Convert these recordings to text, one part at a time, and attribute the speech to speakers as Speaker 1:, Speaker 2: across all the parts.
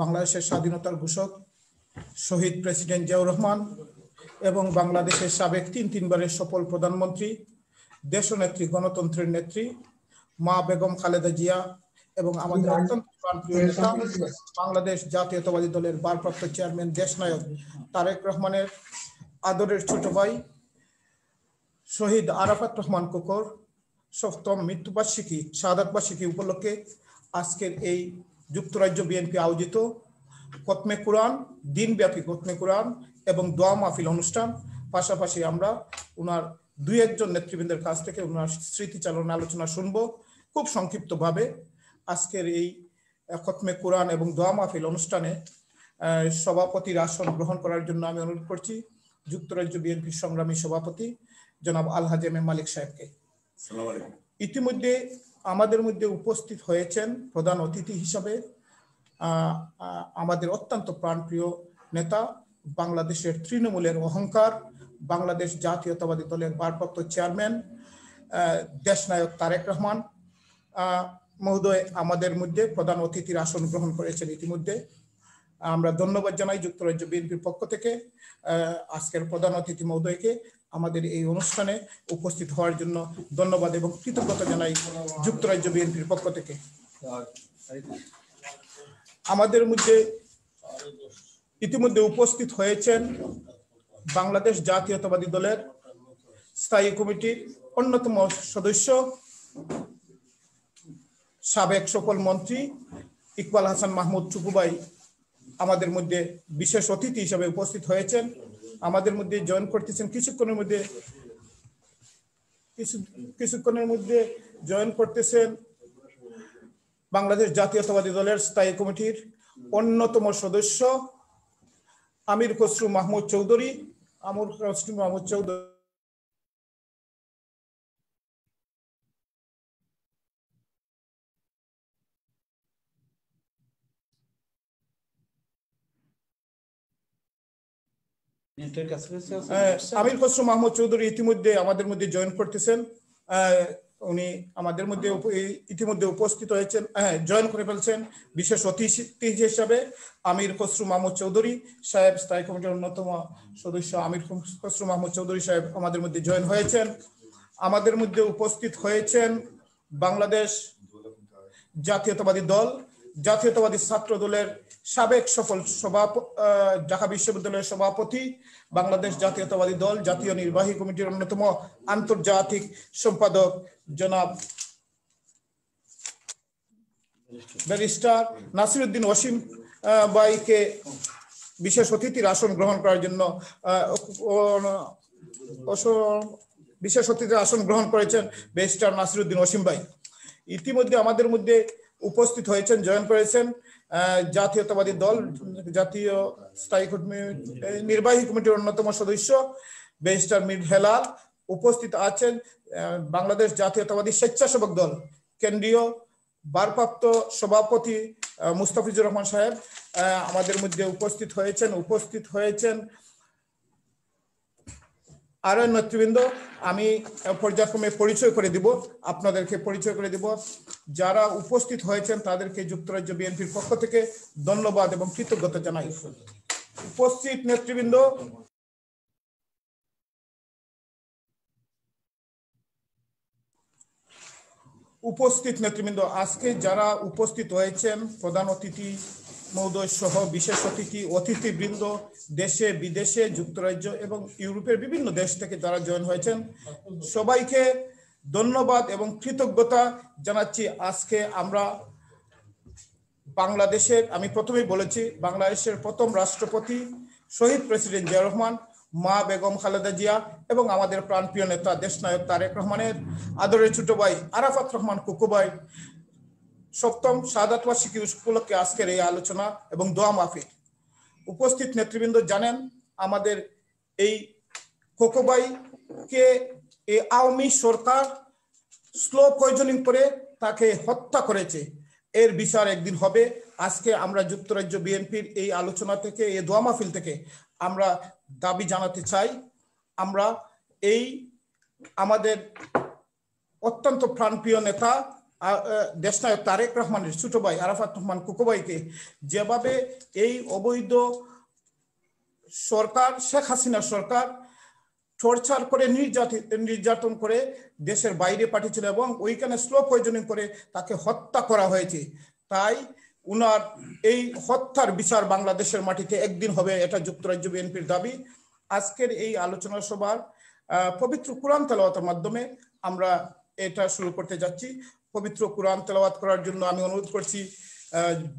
Speaker 1: বাংলাদেশের স্বাধীনতার ঘোষক শহীদ প্রেসিডেন্ট জিয়াউর রহমান এবং বাংলাদেশের সাবেক তিন তিনবারের সফল প্রধানমন্ত্রী দেশনেত্রী গণতন্ত্রের নেত্রী মা বেগম খালেদা জিয়া এবং আমাদের অত্যন্ত প্রাণপ্রিয় নেতা বাংলাদেশ জাতীয়তাবাদী দলের ভারপ্রাপ্ত চেয়ারম্যান দেশনায়ক তারেক রহমানের আদরের ছোট ভাই শহীদ আরাফাত রহমান কুকর সপ্তম মৃত্যুবার্ষিকী বার্ষিকী উপলক্ষে আজকের এই যুক্তরাজ্য বিএনপি আয়োজিত কতমে কোরআন দিনব্যাপী কতমে কোরআন এবং দোয়া মাহফিল অনুষ্ঠান পাশাপাশি আমরা ওনার দুই একজন নেতৃবৃন্দের কাছ থেকে ওনার স্মৃতিচালন আলোচনা শুনব খুব সংক্ষিপ্তভাবে আজকের এই কতমে কোরআন এবং দোয়া মাহফিল অনুষ্ঠানে সভাপতির আসন গ্রহণ করার জন্য আমি অনুরোধ করছি যুক্তরাজ্য বিএনপির সংগ্রামী সভাপতি জনাব আলহাজ এম মালিক সাহেবকে ইতিমধ্যে আমাদের মধ্যে উপস্থিত হয়েছেন প্রধান অতিথি হিসাবে আমাদের অত্যন্ত প্রাণপ্রিয় নেতা বাংলাদেশের তৃণমূলের অহংকার বাংলাদেশ জাতীয়তাবাদী দলের ভারপ্রাপ্ত চেয়ারম্যান দেশনায়ক তারেক রহমান মহোদয় আমাদের মধ্যে প্রধান অতিথির আসন গ্রহণ করেছেন ইতিমধ্যে আমরা ধন্যবাদ জানাই যুক্তরাজ্য বিএনপির পক্ষ থেকে আজকের প্রধান অতিথি মহোদয়কে আমাদের এই অনুষ্ঠানে উপস্থিত হওয়ার জন্য ধন্যবাদ এবং কৃতজ্ঞতা জানাই যুক্তরাজ্য বিএনপির পক্ষ থেকে আমাদের মধ্যে ইতিমধ্যে উপস্থিত হয়েছেন বাংলাদেশ জাতীয়তাবাদী দলের স্থায়ী কমিটির অন্যতম সদস্য সাবেক সকল মন্ত্রী ইকবাল হাসান মাহমুদ চুকুবাই আমাদের মধ্যে বিশেষ অতিথি হিসেবে উপস্থিত হয়েছেন আমাদের মধ্যে জয়েন করতেছেন কিছুক্ষণের মধ্যে কিছু কিছুক্ষণের মধ্যে জয়েন করতেছেন বাংলাদেশ জাতীয়তাবাদী দলের স্থায়ী কমিটির অন্যতম সদস্য আমির খসরু মাহমুদ চৌধুরী
Speaker 2: আমির খসরু মাহমুদ চৌধুরী
Speaker 1: আমির খসরু মাহমুদ চৌধুরী ইতিমধ্যে আমাদের মধ্যে জয়েন করতেছেন উনি আমাদের মধ্যে ইতিমধ্যে উপস্থিত হয়েছেন জয়েন হ্যাঁ, করে ফেলছেন বিশেষ অতিথি হিসাবে আমির খসরু মাহমুদ চৌধুরী সাহেব স্থায়ী কমিটির অন্যতম সদস্য আমির খসরু মাহমুদ চৌধুরী সাহেব আমাদের মধ্যে জয়েন হয়েছেন আমাদের মধ্যে উপস্থিত হয়েছেন বাংলাদেশ জাতীয়তাবাদী দল জাতীয়তাবাদী ছাত্র দলের সাবেক সফল সভাপ ঢাকা বিশ্ববিদ্যালয়ের সভাপতি বাংলাদেশ জাতীয়তাবাদী দল জাতীয় নির্বাহী কমিটির অন্যতম আন্তর্জাতিক সম্পাদক জনাব ব্যারিস্টার নাসিরুদ্দিন ওয়াসিম বাইকে বিশেষ অতিথির আসন গ্রহণ করার জন্য বিশেষ অতিথির আসন গ্রহণ করেছেন ব্যারিস্টার নাসিরুদ্দিন ওয়াসিম ভাই ইতিমধ্যে আমাদের মধ্যে উপস্থিত হয়েছেন জয়েন করেছেন জাতীয়তাবাদী দল জাতীয় স্থায়ী নির্বাহী কমিটির অন্যতম সদস্য বেস্টার মির হেলাল উপস্থিত আছেন বাংলাদেশ জাতীয়তাবাদী স্বেচ্ছাসেবক দল কেন্দ্রীয় ভারপ্রাপ্ত সভাপতি মুস্তাফিজুর রহমান সাহেব আমাদের মধ্যে উপস্থিত হয়েছেন উপস্থিত হয়েছেন আরও নেতৃবৃন্দ আমি পর্যায়ক্রমে পরিচয় করে দিব আপনাদেরকে পরিচয় করে দিব যারা উপস্থিত হয়েছেন তাদেরকে যুক্তরাজ্য বিএনপির পক্ষ থেকে ধন্যবাদ এবং কৃতজ্ঞতা জানাই উপস্থিত নেতৃবৃন্দ উপস্থিত নেতৃবৃন্দ আজকে যারা উপস্থিত হয়েছেন প্রধান অতিথি মহোদয় সহ বিশেষ অতিথি অতিথিবৃন্দ দেশে বিদেশে যুক্তরাজ্য এবং ইউরোপের বিভিন্ন দেশ থেকে যারা জয়েন হয়েছেন সবাইকে ধন্যবাদ এবং কৃতজ্ঞতা জানাচ্ছি আজকে আমরা বাংলাদেশের আমি প্রথমেই বলেছি বাংলাদেশের প্রথম রাষ্ট্রপতি শহীদ প্রেসিডেন্ট জিয়া রহমান মা বেগম খালেদা জিয়া এবং আমাদের প্রাণপ্রিয় নেতা দেশনায়ক তারেক রহমানের আদরের ছোট ভাই আরাফাত রহমান কুকুবাই সপ্তম সাদাত বার্ষিকী উপলক্ষে আজকের এই আলোচনা এবং দোয়া মাফিক উপস্থিত নেতৃবৃন্দ জানেন আমাদের এই কোকোবাইকে এই আওয়ামী সরকার স্লো পয়জনিং করে তাকে হত্যা করেছে এর বিচার একদিন হবে আজকে আমরা যুক্তরাজ্য বিএনপির এই আলোচনা থেকে এই দোয়া মাহফিল থেকে আমরা দাবি জানাতে চাই আমরা এই আমাদের অত্যন্ত প্রাণপ্রিয় নেতা দেশনায়ক তারেক রহমানের ছোট ভাই আরাফাত রহমান কুকোবাইকে যেভাবে এই অবৈধ সরকার শেখ হাসিনা সরকার টর্চার করে নির্যাতন করে দেশের বাইরে পাঠিয়েছিল এবং ওইখানে স্লো পয়জনিং করে তাকে হত্যা করা হয়েছে তাই উনার এই হত্যার বিচার বাংলাদেশের মাটিতে একদিন হবে এটা যুক্তরাজ্য বিএনপির দাবি আজকের এই আলোচনা সভার পবিত্র কোরআন তেলাওয়াতের মাধ্যমে আমরা এটা শুরু করতে যাচ্ছি পবিত্র কোরআন তেলাওয়াত করার জন্য আমি অনুরোধ করছি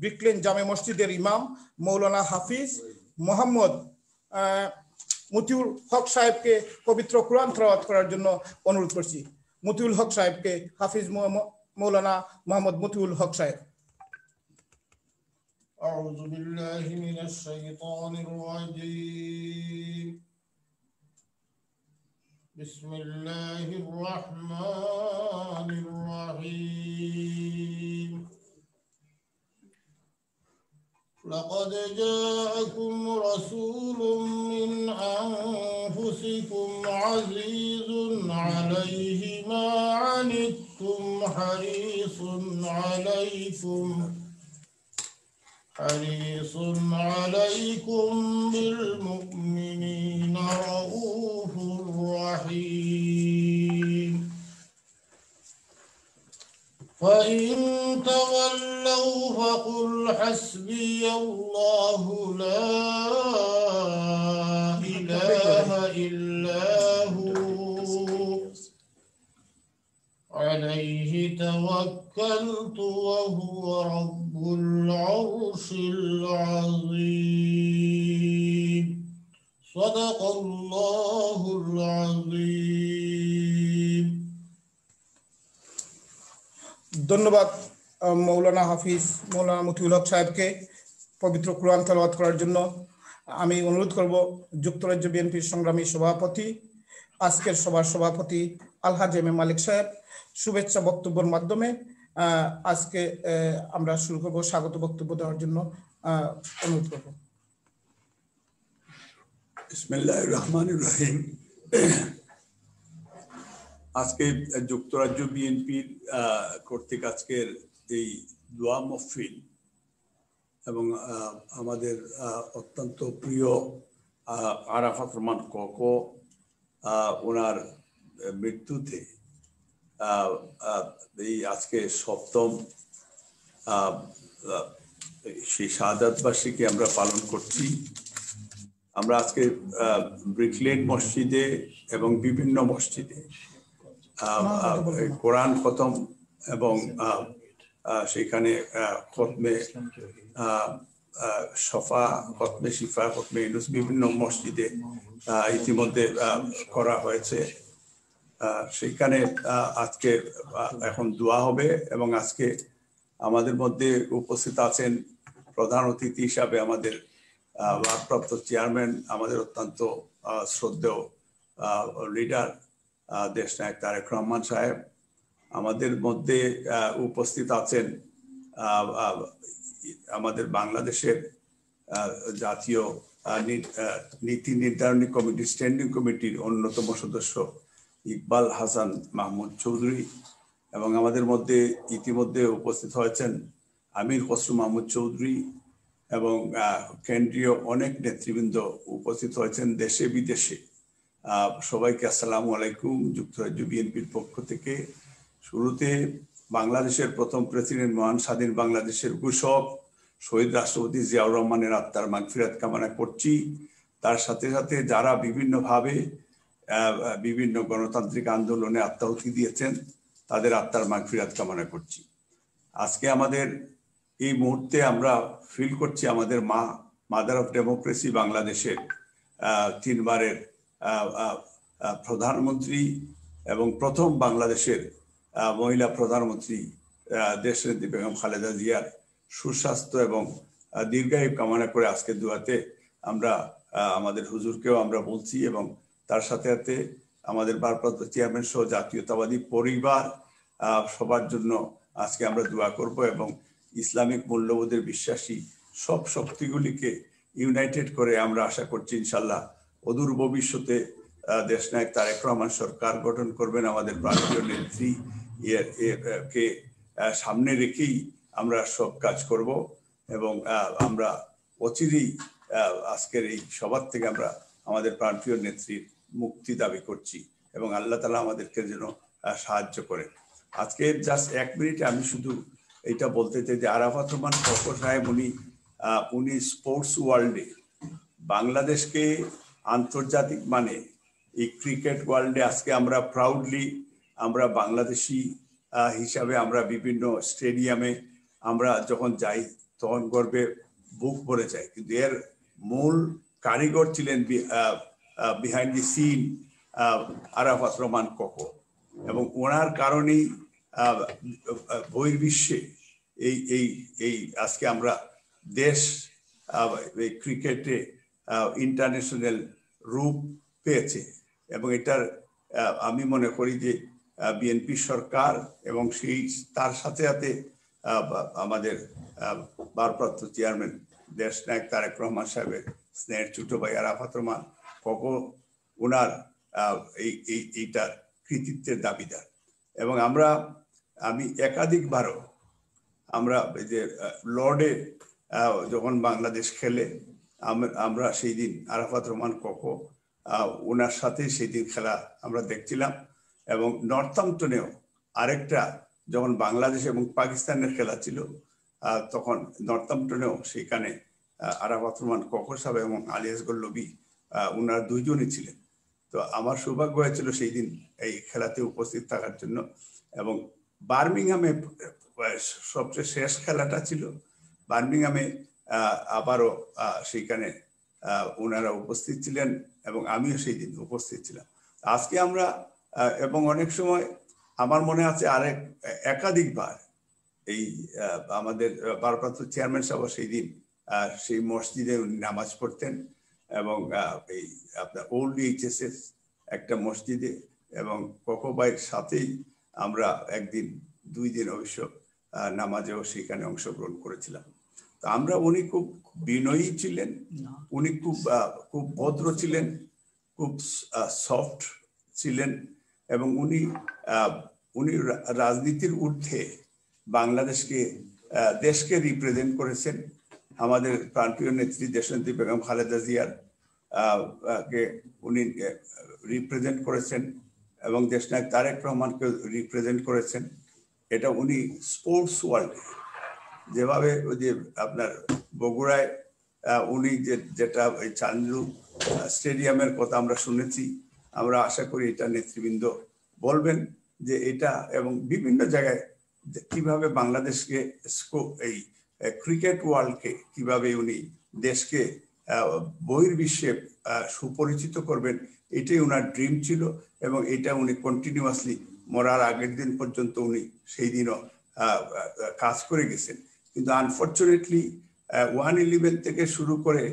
Speaker 1: ব্রিকলেন জামে মসজিদের ইমাম মৌলানা হাফিজ মোহাম্মদ মতিউল হক সাহেবকে পবিত্র কোরআন তেলাওয়াত করার জন্য অনুরোধ করছি মতিউল হক সাহেবকে হাফিজ মৌলানা মোহাম্মদ মতিউল হক সাহেব
Speaker 3: أعوذ بالله من الشيطان الرجيم بسم الله الرحمن الرحيم لقد جاءكم رسول من أنفسكم عزيز عليه ما عنتم حريص عليكم حريص عليكم بالمؤمنين رؤوف رحيم فإن تولوا فقل حسبي الله لا إله إلا هو عليه توكلت وهو رب العرش العظيم صدق الله العظيم
Speaker 1: ধন্যবাদ মৌলানা হাফিজ মৌলানা মতিউল হক সাহেবকে পবিত্র কোরআন তালাবাদ করার জন্য আমি অনুরোধ করব যুক্তরাজ্য বিএনপির সংগ্রামী সভাপতি আজকের সভার সভাপতি আলহাজ এম এ মালিক সাহেব শুভেচ্ছা বক্তব্যের মাধ্যমে আজকে আমরা শুরু করব স্বাগত বক্তব্য দেওয়ার জন্য
Speaker 4: অনুরোধ করব
Speaker 5: ইসমিল্লাহ রহমান রহিম আজকে যুক্তরাজ্য বিএনপির কর্তৃক আজকের এই দোয়া মফিল এবং আমাদের অত্যন্ত প্রিয় আরাফাত রহমান কক ওনার মৃত্যুতে এই আজকে সপ্তম সেই শাহাদ বার্ষিকী আমরা পালন করছি আমরা আজকে ব্রিকলেন মসজিদে এবং বিভিন্ন মসজিদে কোরআন খতম এবং সেখানে খতমে সফা খতমে শিফা খতমে বিভিন্ন মসজিদে ইতিমধ্যে করা হয়েছে সেখানে আজকে এখন দোয়া হবে এবং আজকে আমাদের মধ্যে উপস্থিত আছেন প্রধান অতিথি হিসাবে আমাদের ভারপ্রাপ্ত চেয়ারম্যান আমাদের অত্যন্ত শ্রদ্ধেয় লিডার দেশ নায়ক তারেক রহমান সাহেব আমাদের মধ্যে উপস্থিত আছেন আমাদের বাংলাদেশের জাতীয় নীতি নির্ধারণী কমিটি স্ট্যান্ডিং কমিটির অন্যতম সদস্য ইকবাল হাসান মাহমুদ চৌধুরী এবং আমাদের মধ্যে ইতিমধ্যে উপস্থিত হয়েছেন আমির খসরু মাহমুদ চৌধুরী এবং কেন্দ্রীয় অনেক নেতৃবৃন্দ উপস্থিত হয়েছেন দেশে বিদেশে সবাইকে আসসালামু আলাইকুম যুক্তরাজ্য বিএনপির পক্ষ থেকে শুরুতে বাংলাদেশের প্রথম প্রেসিডেন্ট মহান স্বাধীন বাংলাদেশের কৃষক শহীদ রাষ্ট্রপতি জিয়াউর রহমানের আত্মার মাগফিরাত কামনা করছি তার সাথে সাথে যারা বিভিন্নভাবে ভাবে বিভিন্ন গণতান্ত্রিক আন্দোলনে আত্মাহুতি দিয়েছেন তাদের আত্মার মাগফিরাত কামনা করছি আজকে আমাদের এই মুহূর্তে আমরা ফিল করছি আমাদের মা মাদার অফ ডেমোক্রেসি বাংলাদেশের তিনবারের প্রধানমন্ত্রী এবং প্রথম বাংলাদেশের মহিলা প্রধানমন্ত্রী দেশনেত্রী বেগম খালেদা জিয়ার সুস্বাস্থ্য এবং দীর্ঘায়ু কামনা করে আজকে দুয়াতে আমরা আমাদের হুজুরকেও আমরা বলছি এবং তার সাথে সাথে আমাদের ভারপ্রাপ্ত চেয়ারম্যান সহ জাতীয়তাবাদী পরিবার সবার জন্য আজকে আমরা দোয়া করব এবং ইসলামিক মূল্যবোধের বিশ্বাসী সব শক্তিগুলিকে ইউনাইটেড করে আমরা আশা করছি ইনশাল্লাহ অদূর ভবিষ্যতে দেশ নায়ক তারেক রহমান সরকার গঠন করবেন আমাদের প্রান্তীয় নেত্রী কে সামনে রেখেই আমরা সব কাজ করব এবং আমরা অচিরেই আজকের এই সবার থেকে আমরা আমাদের প্রান্তীয় নেত্রীর মুক্তি দাবি করছি এবং আল্লাহ তালা আমাদেরকে যেন সাহায্য করেন আজকে জাস্ট এক মিনিটে আমি শুধু এটা বলতে চাই যে আরাফাত রহমান ফকর সাহেব উনি উনি স্পোর্টস ওয়ার্ল্ডে বাংলাদেশকে আন্তর্জাতিক মানে এই ক্রিকেট ওয়ার্ল্ডে আজকে আমরা প্রাউডলি আমরা বাংলাদেশি হিসাবে আমরা বিভিন্ন স্টেডিয়ামে আমরা যখন যাই তখন গর্বে বুক ভরে যায় কিন্তু এর মূল কারিগর ছিলেন behind the scene Arafat Rahman কক এবং ওনার কারণেই বহির্বিশ্বে এই এই এই আজকে আমরা দেশ এই ক্রিকেটে ইন্টারন্যাশনাল রূপ পেয়েছে এবং এটার আমি মনে করি যে বিএনপি সরকার এবং সেই তার সাথে সাথে আমাদের ভারপ্রাপ্ত চেয়ারম্যান দেশ নায়ক তারেক রহমান সাহেবের স্নেহের ছোট ভাই আরাফাত রহমান কখন ওনার এই এইটা কৃতিত্বের দাবিদার এবং আমরা আমি একাধিকবারও আমরা যে লর্ডে যখন বাংলাদেশ খেলে আমরা সেই দিন আরাফাত রহমান কক ওনার সাথে সেই দিন খেলা আমরা দেখছিলাম এবং নর্থাম্পটনেও আরেকটা যখন বাংলাদেশ এবং পাকিস্তানের খেলা ছিল তখন নর্থাম্পটনেও সেখানে আরাফাত রহমান কক সাহেব এবং আলিয়াস লবি ওনারা দুইজনই ছিলেন তো আমার সৌভাগ্য হয়েছিল সেই দিন এই খেলাতে উপস্থিত থাকার জন্য এবং বার্মিংহামে সবচেয়ে শেষ খেলাটা ছিল বার্মিংহামে আবারও সেইখানে ওনারা উপস্থিত ছিলেন এবং আমিও সেই দিন উপস্থিত ছিলাম আজকে আমরা এবং অনেক সময় আমার মনে আছে আরেক একাধিকবার এই আমাদের ভারপ্রাপ্ত চেয়ারম্যান সাহেব সেই দিন সেই মসজিদে উনি নামাজ পড়তেন এবং এই আপনার ওল্ড এইচএসএস একটা মসজিদে এবং ককোবাইয়ের সাথেই আমরা একদিন দুই দিন অবশ্য নামাজেও সেখানে অংশগ্রহণ করেছিলাম তো আমরা উনি খুব বিনয়ী ছিলেন উনি খুব খুব ভদ্র ছিলেন খুব সফট ছিলেন এবং উনি উনি রাজনীতির ঊর্ধ্বে বাংলাদেশকে দেশকে রিপ্রেজেন্ট করেছেন আমাদের প্রাণপ্রিয় নেত্রী দেশনেত্রী বেগম খালেদা জিয়ার কে উনি রিপ্রেজেন্ট করেছেন এবং দেশনায়ক তারেক রহমানকে রিপ্রেজেন্ট করেছেন এটা উনি স্পোর্টস ওয়ার্ল্ড যেভাবে ওই যে আপনার বগুড়ায় উনি যে যেটা ওই চান্দু স্টেডিয়ামের কথা আমরা শুনেছি আমরা আশা করি এটা নেতৃবৃন্দ বলবেন যে এটা এবং বিভিন্ন জায়গায় কিভাবে বাংলাদেশকে এই ক্রিকেট ওয়ার্ল্ডকে কিভাবে উনি দেশকে বহির্বিশ্বে সুপরিচিত করবেন এটাই ওনার ড্রিম ছিল এবং এটা উনি কন্টিনিউয়াসলি মরার আগের দিন পর্যন্ত উনি সেই দিনও কাজ করে গেছেন কিন্তু আনফর্চুনেটলি ওয়ান ইলেভেন থেকে শুরু করে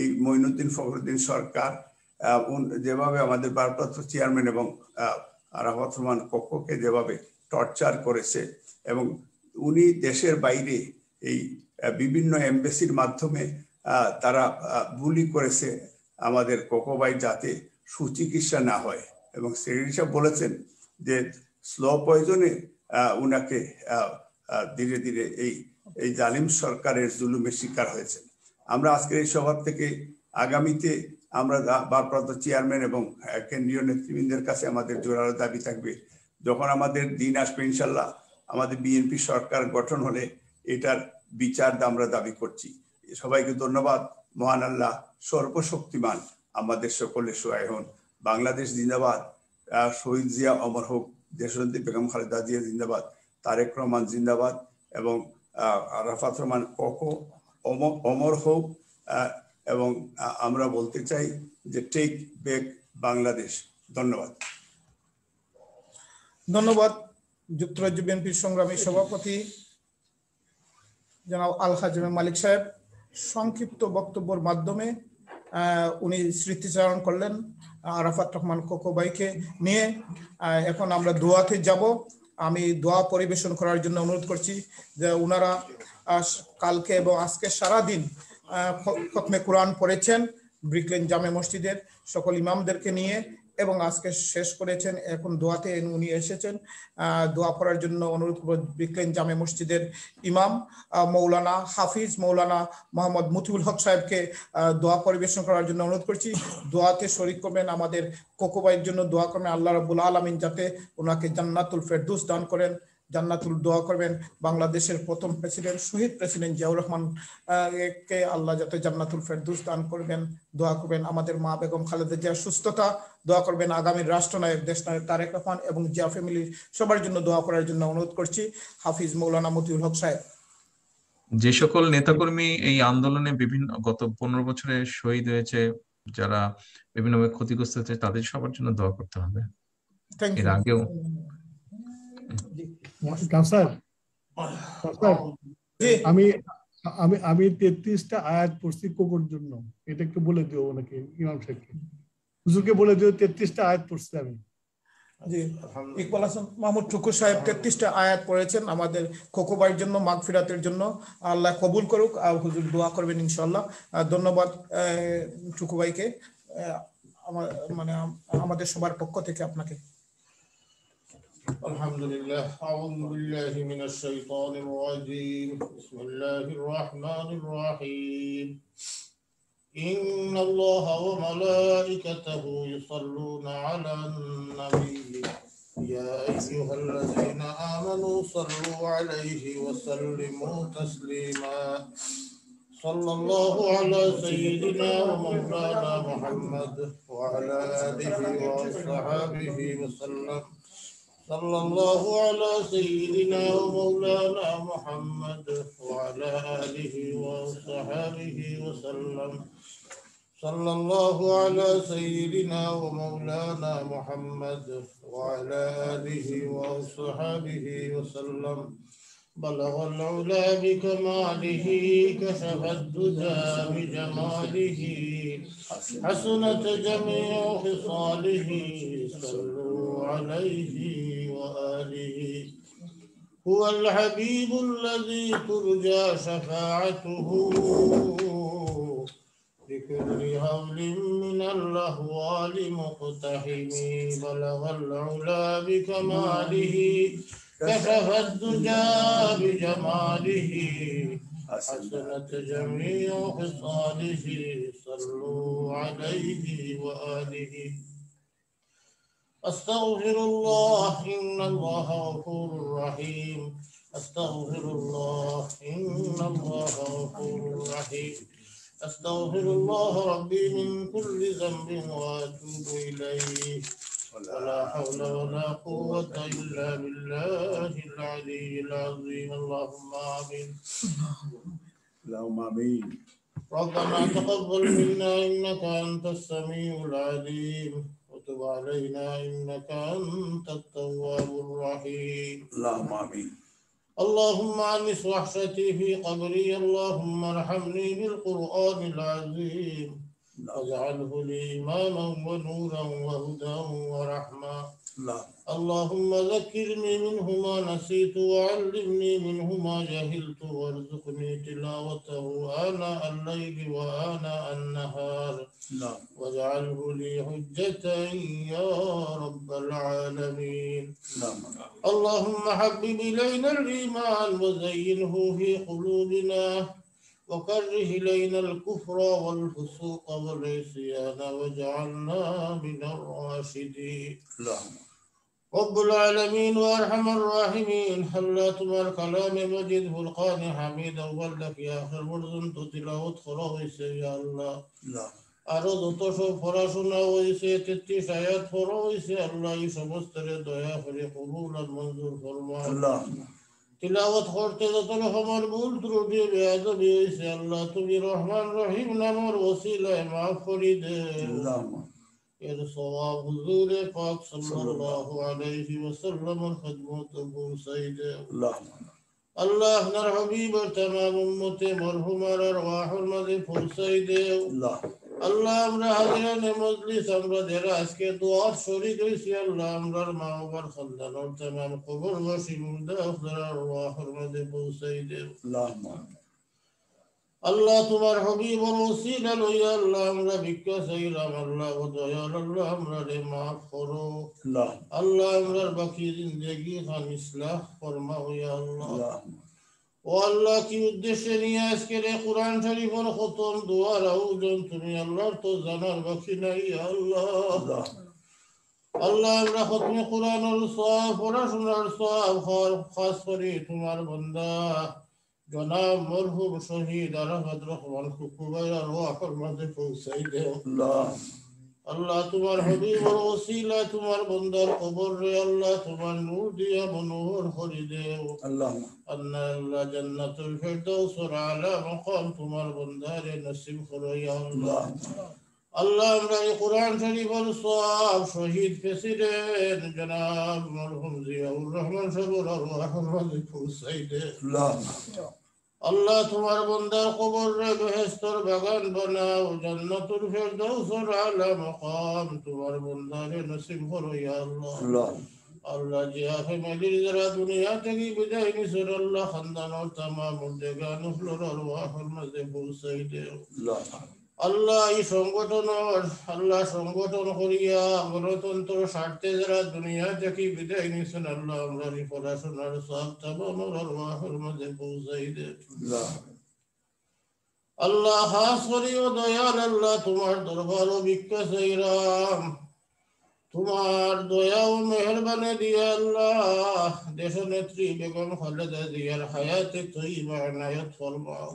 Speaker 5: এই মইনুদ্দিন ফখরুদ্দিন সরকার যেভাবে আমাদের ভারপ্রাপ্ত চেয়ারম্যান এবং রহমান কক্ষকে যেভাবে টর্চার করেছে এবং উনি দেশের বাইরে এই বিভিন্ন এমবেসির মাধ্যমে তারা বুলি করেছে আমাদের কোকোবাই যাতে সুচিকিৎসা না হয় এবং সেক্রেটারি সাহেব বলেছেন যে স্লো পয়জনে উনাকে ধীরে ধীরে এই এই জালিম সরকারের জুলুমের শিকার হয়েছেন আমরা আজকের এই সভা থেকে আগামীতে আমরা বারপ্রান্ত চেয়ারম্যান এবং কেন্দ্রীয় নেতৃবৃন্দের কাছে আমাদের জোরালো দাবি থাকবে যখন আমাদের দিন আসবে ইনশাল্লাহ আমাদের বিএনপি সরকার গঠন হলে এটার বিচার আমরা দাবি করছি সবাইকে ধন্যবাদ মহান আল্লাহ সর্বশক্তিমান আমাদের সকলে সহায় হন বাংলাদেশ জিন্দাবাদ শহীদ জিয়া অমর হোক দেশরন্দি বেগম খালেদা জিয়া জিন্দাবাদ তারেক রহমান জিন্দাবাদ এবং রাফাত রহমান কক অমর হোক এবং আমরা বলতে চাই যে টেক ব্যাক বাংলাদেশ ধন্যবাদ ধন্যবাদ যুক্তরাজ্য
Speaker 1: বিএনপির সংগ্রামী সভাপতি জনাব আল হাজিমে মালিক সাহেব সংক্ষিপ্ত বক্তব্যের মাধ্যমে উনি স্মৃতিচারণ করলেন আরাফাত রহমান কোকোবাইকে নিয়ে এখন আমরা দোয়াতে যাব আমি দোয়া পরিবেশন করার জন্য অনুরোধ করছি যে ওনারা কালকে এবং আজকে সারা দিন কোরআন পড়েছেন ব্রিকলেন জামে মসজিদের সকল ইমামদেরকে নিয়ে এবং আজকে শেষ করেছেন এখন দোয়াতে উনি এসেছেন দোয়া করার জন্য অনুরোধ বিকলেন জামে মসজিদের ইমাম মৌলানা হাফিজ মৌলানা মোহাম্মদ মুথিবুল হক সাহেবকে দোয়া পরিবেশন করার জন্য অনুরোধ করছি দোয়াতে শরিক করবেন আমাদের কোকোবাইয়ের জন্য দোয়া করবেন আল্লাহ রবুল আলমিন যাতে ওনাকে জান্নাতুল ফেরদুস দান করেন জান্নাতুল দোয়া করবেন বাংলাদেশের প্রথম প্রেসিডেন্ট শহীদ প্রেসিডেন্ট জিয়াউর রহমান কে আল্লাহ যাতে জান্নাতুল ফেরদুস দান করবেন দোয়া করবেন আমাদের মা বেগম খালেদা জিয়ার সুস্থতা দোয়া করবেন আগামী রাষ্ট্রনায়ক নায়ক তারেক রহমান এবং জিয়া ফ্যামিলির সবার জন্য দোয়া করার জন্য অনুরোধ করছি হাফিজ মৌলানা মতিউল হক সাহেব
Speaker 6: যে সকল নেতাকর্মী এই আন্দোলনে বিভিন্ন গত পনেরো বছরে শহীদ হয়েছে যারা বিভিন্নভাবে ক্ষতিগ্রস্ত হয়েছে তাদের সবার জন্য দোয়া করতে হবে এর আগেও
Speaker 7: কাউসার আমি আমি আমি তেত্রিশটা আয়াত পড়ছি কোকর জন্য এটা একটু বলে দিও ওনাকে ইমাম সাহেবকে হুজুরকে বলে দিও তেত্রিশটা আয়াত পড়ছি আমি জি ইকবাল হাসান মাহমুদ ঠুকুর সাহেব তেত্রিশটা আয়াত
Speaker 1: পড়েছেন আমাদের খোকোবাইয়ের জন্য মাগ ফিরাতের জন্য আল্লাহ কবুল করুক আর হুজুর দোয়া করবেন ইনশাল্লাহ ধন্যবাদ ঠুকুবাইকে আমার মানে আমাদের সবার পক্ষ থেকে আপনাকে
Speaker 3: الحمد لله أعوذ بالله من الشيطان الرجيم بسم الله الرحمن الرحيم إن الله وملائكته يصلون على النبي يا أيها الذين آمنوا صلوا عليه وسلموا تسليما صلى الله على سيدنا ومولانا محمد وعلى آله وصحابه وسلم صلى الله على سيدنا ومولانا محمد وعلى آله وصحبه وسلم صلى الله على سيدنا ومولانا محمد وعلى آله وصحبه وسلم بلغ العلا بكماله كشف الدجى بجماله
Speaker 7: حسنت جميع
Speaker 3: خصاله صلوا عليه وآله هو الحبيب الذي ترجى شفاعته بكل هول من الأهوال مقتحم بلغ العلا بكماله
Speaker 2: كشف الدجى بجماله
Speaker 3: حسنت جميع خصاله صلوا عليه وآله أستغفر الله إن الله غفور رحيم أستغفر الله إن الله غفور رحيم أستغفر الله ربي من كل ذنب وأتوب إليه ولا حول ولا قوة إلا بالله العلي العظيم اللهم آمين
Speaker 5: اللهم آمين
Speaker 3: ربنا تقبل منا إنك أنت السميع العليم وتب علينا إنك أنت التواب الرحيم اللهم آمين اللهم أنس وحشتي في قبري اللهم ارحمني بالقرآن العظيم اجعله لي إماما ونورا وهدى ورحمة نعم. اللهم ذكرني منه ما نسيت وعلمني منه ما جهلت وارزقني تلاوته آناء الليل وآناء النهار نعم. واجعله لي حجة يا رب العالمين نعم. اللهم حبب إلينا الإيمان وزينه في قلوبنا وكره إلينا الكفر والفسوق والعصيان واجعلنا من الراشدين اللهم رب العالمين وارحم الراحمين تمر كلام مجد فرقان حميد ولك يا اخر مرزن تلاوت خلاص يا الله আরো যত সব পড়াশোনা হয়েছে তেত্রিশ আয়াত পড়া হয়েছে আল্লাহ এই সমস্ত দয়া করে কবুল আর تلاوت خورتے تو تلو ہمار بول درو دے بے عدب ایسے اللہ تبی رحمان رحیم نمار وسیلہ معفری دے ایر سواب حضور پاک صلی اللہ علیہ وسلم خدمت ابو سید اللہ نر حبیب تمام امت مرحوم ارواح المدفو سید اللہ আল্লাহ আমরা হাজিরানে মজলিস আমরা যারা আজকে দোয়ার শরীক হয়েছি আল্লাহ আমরার মা বাবার সন্তান তাম কবর নসিব দেওয়ার রোয়াহর মাঝে পৌঁছাই দেব
Speaker 7: আল্লাহ তোমার
Speaker 3: হবিবর ওসিলা লইয়া আল্লাহ আমরা ভিক্ষা চাইলাম আল্লাহ দয়াল আল্লাহ আমরা রে মাফ করো আল্লাহ আমরার বাকি জিন্দেগি খান ইসলাহ ফরমা হইয়া আল্লাহ ও আল্লাহ কি উদ্দেশ্যে নিয়ে আজকের এই কোরআন শরীফের খতম দোয়ার আউজন তুমি আল্লাহর তো জানার বাকি নাই আল্লাহ আল্লাহ আমরা খতমে কোরআনের সব পড়াশোনার সব হর খাস করি তোমার বন্দা জনাব মরহুম শহীদ আরাফাত রহমান কুকুবাইরা রোয়া ফরমাতে পৌঁছাই দেও আল্লাহ আল্লাহ তোমার হবিবর ওসিলা তোমার বন্দার কবর রে আল্লাহ তোমার নূর দিয়া মনোহর হরি দেও আল্লাহ আল্লাহ জান্নাতুল ফেরদাউস আলা মকাম তোমার বন্দারে নসিব করো ইয়া আল্লাহ আল্লাহ আমরা এই কোরআন শরীফের সব শহীদ প্রেসিডেন্ট জনাব মরহুম জিয়াউর রহমান সাহেব আর রহমান হুসাইন আল্লাহ আল্লাহ তোমার বন্দার কবর রে বেহেস্তর বাগান বানাও জান্নাতুল ফেরদাউসুল আলা মাকাম তোমার বন্দারে নসিব করো ইয়া আল্লাহ আল্লাহ জিয়া ফ্যামিলির যারা দুনিয়া থেকে বিদায় নিছেন আল্লাহ খানদানোর তামাম দেগান ফ্লোর আর ওয়াহর মাঝে পৌঁছাই দেও আল্লাহ আল্লাহ এই সংগঠন আল্লাহ সংগঠন করিয়া গণতন্ত্র স্বার্থে যারা দুনিয়া থেকে বিদায় আল্লাহ আমরা এই পড়াশোনার মাহর মাঝে পৌঁছাই দে আল্লাহ হাস করিও দয়াল আল্লাহ তোমার দরবার ও বিকাশ তোমার দয়া ও মেহরবানি দিয়ে আল্লাহ দেশ নেত্রী বেগম খালেদা জিয়ার হায়াতে তুই মানায়াত ফরমাও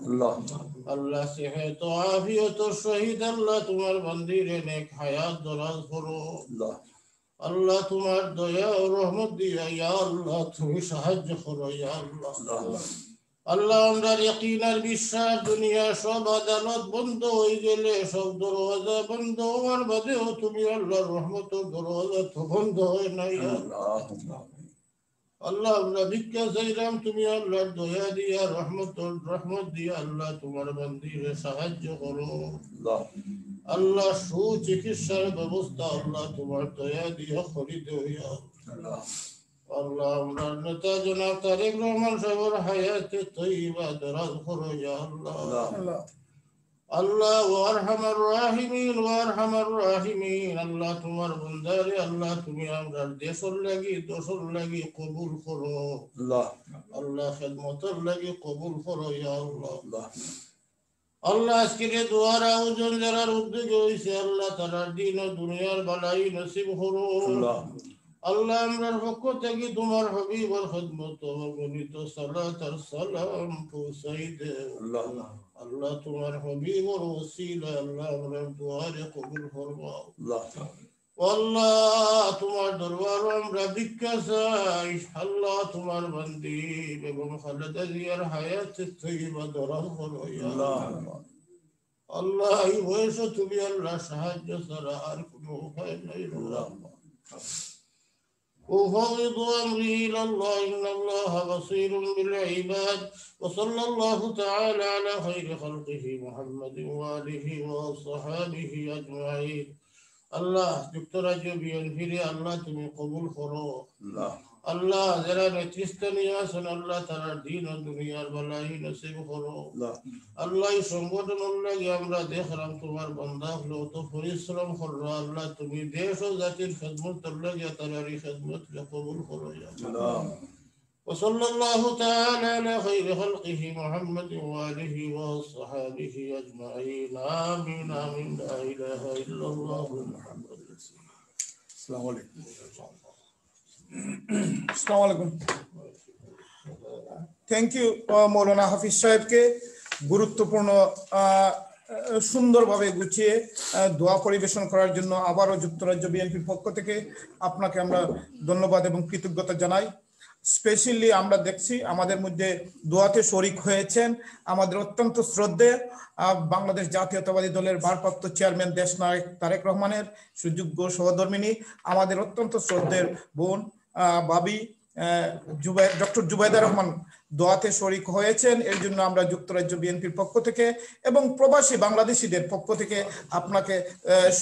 Speaker 3: আল্লাহ সেহেত আফিয়ত শহীদ আল্লাহ তোমার বান্দিরে নেক হায়াত দরাজ করো আল্লাহ তোমার দয়া ও রহমত দিয়া ইয়া আল্লাহ তুমি সাহায্য করো ইয়া আল্লাহ আল্লাহ আমরা ইয়াকিনার বিশ্বাস দুনিয়া সব আদালত বন্ধ হয়ে গেলে সব দরওয়াজা বন্ধ হওয়ার বাদেও তুমি আল্লাহর রহমত দরওয়াজা তো বন্ধ হয় নাই আল্লাহ আমরা ভিক্ষা চাইলাম তুমি আল্লাহর দয়া দিয়া রহমত রহমত দিয়া আল্লাহ তোমার মন্দিরে সাহায্য করো আল্লাহ সুচিকিৎসার ব্যবস্থা আল্লাহ তোমার দয়া দিয়া করিতে হইয়া اللهم طريق الطيبة خروج الله الله وارحم الراحمين وارحم الراحمين الله কবুল করো আল্লাহ আল্লাহ লাগি কবুল করো আল্লাহ আল্লাহ আজকের দুয়ার আয়োজন যারা উদ্যোগ হয়েছে আল্লাহ তারা দিন ও দুনিয়ার বালাই নসিব হলো الله امرار حقو تاگی تمہار حبیب الخدمت و غنیت صلاة السلام کو سید اللہ اللہ تمہار حبیب و وسیل اللہ امرار دوار قبل حرما اللہ والله تمار دروار عمر بكسا إشح الله تمار بندي بكم خلد ديار حياة الطيبة دران خلويا الله الله يويسو تبيا الله شهاد جسر أركبه خير الله وفوض أمري إلى الله إن الله بصير بالعباد وصلى الله تعالى على خير خلقه محمد وآله وصحابه أجمعين دكتور যুক্তরাজ্য বিএনপির الله تمي قبول করো الله আল্লাহ যারা নেতৃত্ব নিয়ে আসেন আল্লাহ তারা দিন ও দুনিয়ার বেলায় নসিব করো আল্লাহ সংগঠন লাগে আমরা দেখলাম তোমার বন্ধা হলো তো পরিশ্রম করলো আল্লাহ তুমি দেশ ও জাতির খেদমত লাগে তার এই খেদমত কবুল করো وصلى الله تعالى على خير خلقه محمد وآله وصحابه أجمعين آمين آمين لا إله إلا الله محمد رسول الله السلام
Speaker 5: عليكم
Speaker 1: থ্যাংক ইউ মৌলানা হাফিজ সাহেবকে গুরুত্বপূর্ণ সুন্দরভাবে গুছিয়ে দোয়া পরিবেশন করার জন্য আবারও যুক্তরাজ্য বিএনপির পক্ষ থেকে আপনাকে আমরা ধন্যবাদ এবং কৃতজ্ঞতা জানাই স্পেশালি আমরা দেখছি আমাদের মধ্যে দোয়াতে শরিক হয়েছেন আমাদের অত্যন্ত শ্রদ্ধে বাংলাদেশ জাতীয়তাবাদী দলের ভারপ্রাপ্ত চেয়ারম্যান দেশ নায়ক তারেক রহমানের সুযোগ্য সহধর্মিনী আমাদের অত্যন্ত শ্রদ্ধের বোন ভাবি ডক্টর জুবাইদা রহমান দোয়াতে শরিক হয়েছেন এর জন্য আমরা যুক্তরাজ্য বিএনপির পক্ষ থেকে এবং প্রবাসী বাংলাদেশিদের পক্ষ থেকে আপনাকে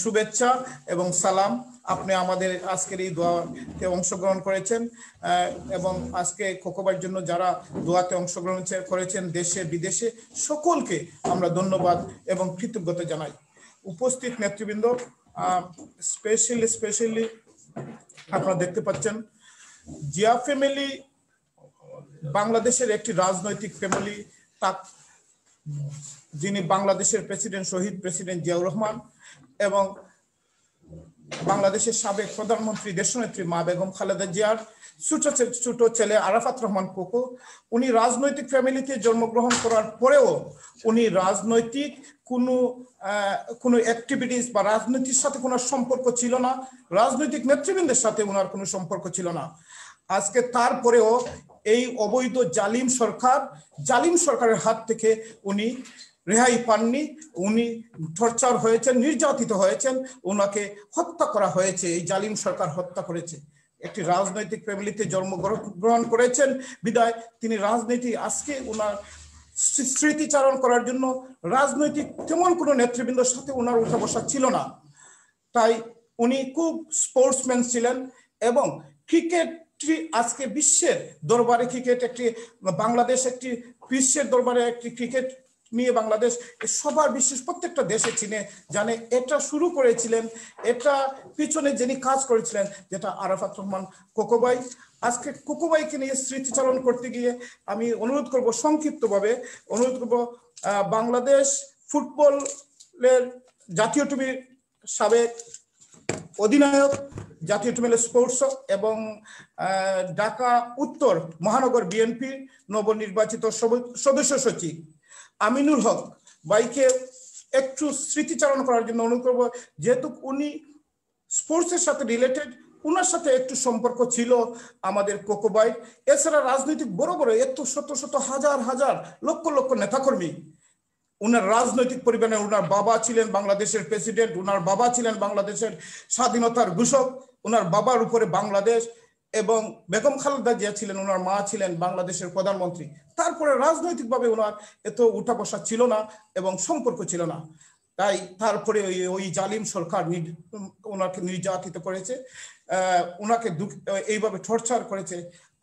Speaker 1: শুভেচ্ছা এবং সালাম আপনি আমাদের আজকের এই দোয়াতে অংশগ্রহণ করেছেন এবং আজকে খোকোবার জন্য যারা দোয়াতে অংশগ্রহণ করেছেন দেশে বিদেশে সকলকে আমরা ধন্যবাদ এবং কৃতজ্ঞতা জানাই উপস্থিত নেতৃবৃন্দ স্পেশালি স্পেশালি আপনারা দেখতে পাচ্ছেন জিয়া ফ্যামিলি বাংলাদেশের একটি রাজনৈতিক ফ্যামিলি তা যিনি বাংলাদেশের প্রেসিডেন্ট শহীদ প্রেসিডেন্ট জিয়াউর রহমান এবং বাংলাদেশের সাবেক প্রধানমন্ত্রী দেশনেত্রী মা বেগম খালেদা জিয়ার ছোট ছোট ছেলে আরাফাত রহমান কোকো উনি রাজনৈতিক ফ্যামিলিতে জন্মগ্রহণ করার পরেও উনি রাজনৈতিক কোনো কোনো অ্যাক্টিভিটিস বা রাজনীতির সাথে কোনো সম্পর্ক ছিল না রাজনৈতিক নেতৃবৃন্দের সাথে ওনার কোনো সম্পর্ক ছিল না আজকে তারপরেও এই অবৈধ জালিম সরকার জালিম সরকারের হাত থেকে উনি রেহাই পাননি উনি টর্চার হয়েছেন নির্যাতিত হয়েছেন ওনাকে হত্যা করা হয়েছে এই জালিম সরকার হত্যা করেছে একটি রাজনৈতিক ফ্যামিলিতে জন্মগ্রহণ করেছেন বিদায় তিনি রাজনীতি আজকে ওনার স্মৃতিচারণ করার জন্য রাজনৈতিক তেমন কোনো নেতৃবৃন্দর সাথে ওনার উঠা বসা ছিল না তাই উনি খুব স্পোর্টসম্যান ছিলেন এবং ক্রিকেট আজকে বিশ্বের দরবারে ক্রিকেট একটি বাংলাদেশ একটি বিশ্বের দরবারে একটি ক্রিকেট নিয়ে বাংলাদেশ সবার বিশ্বের প্রত্যেকটা দেশে চিনে জানে এটা শুরু করেছিলেন এটা পিছনে যিনি কাজ করেছিলেন যেটা আরাফাত রহমান কোকোবাই আজকে কোকোবাইকে নিয়ে স্মৃতিচারণ করতে গিয়ে আমি অনুরোধ করব সংক্ষিপ্তভাবে অনুরোধ করব বাংলাদেশ ফুটবলের জাতীয় টিমের সাবেক অধিনায়ক জাতীয় টিমের স্পোর্টস এবং ঢাকা উত্তর মহানগর বিএনপির নবনির্বাচিত সদস্য সচিব আমিনুল হক বাইকে একটু স্মৃতিচারণ করার জন্য অনুরোধ করবো যেহেতু উনি স্পোর্টসের সাথে রিলেটেড ওনার সাথে একটু সম্পর্ক ছিল আমাদের বাইক এছাড়া রাজনৈতিক বড় বড় এত শত শত হাজার হাজার লক্ষ লক্ষ নেতাকর্মী ওনার রাজনৈতিক পরিবারে ওনার বাবা ছিলেন বাংলাদেশের প্রেসিডেন্ট ওনার বাবা ছিলেন বাংলাদেশের স্বাধীনতার ঘোষক ওনার বাবার উপরে বাংলাদেশ এবং বেগম খালেদা জিয়া ছিলেন ওনার মা ছিলেন বাংলাদেশের প্রধানমন্ত্রী তারপরে রাজনৈতিকভাবে ওনার এত উঠা বসা ছিল না এবং সম্পর্ক ছিল না তাই তারপরে ওই ওই জালিম সরকার ওনাকে নির্যাতিত করেছে ওনাকে এইভাবে টর্চার করেছে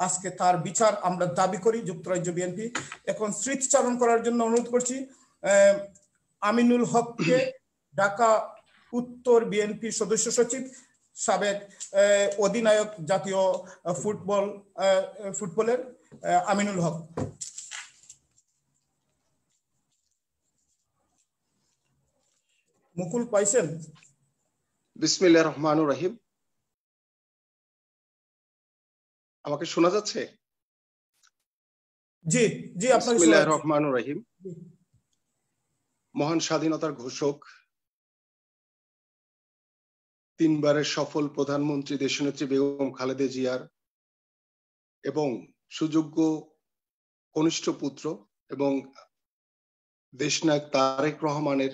Speaker 1: আজকে তার বিচার আমরা দাবি করি যুক্তরাজ্য বিএনপি এখন স্মৃতিচারণ করার জন্য অনুরোধ করছি আমিনুল হককে ঢাকা উত্তর বিএনপি সদস্য সচিব সাবেক অধিনায়ক জাতীয় ফুটবল ফুটবলের আমিনুল হক
Speaker 8: মুকুল পাইছেন বিসমিল্লাহ রহমানুর রহিম আমাকে শোনা যাচ্ছে জি জি আপনাকে রহমানুর রহিম মহান স্বাধীনতার ঘোষক তিনবারের সফল প্রধানমন্ত্রী দেশনেত্রী বেগম খালেদা জিয়ার এবং সুযোগ্য কনিষ্ঠ পুত্র এবং দেশনায়ক তারেক রহমানের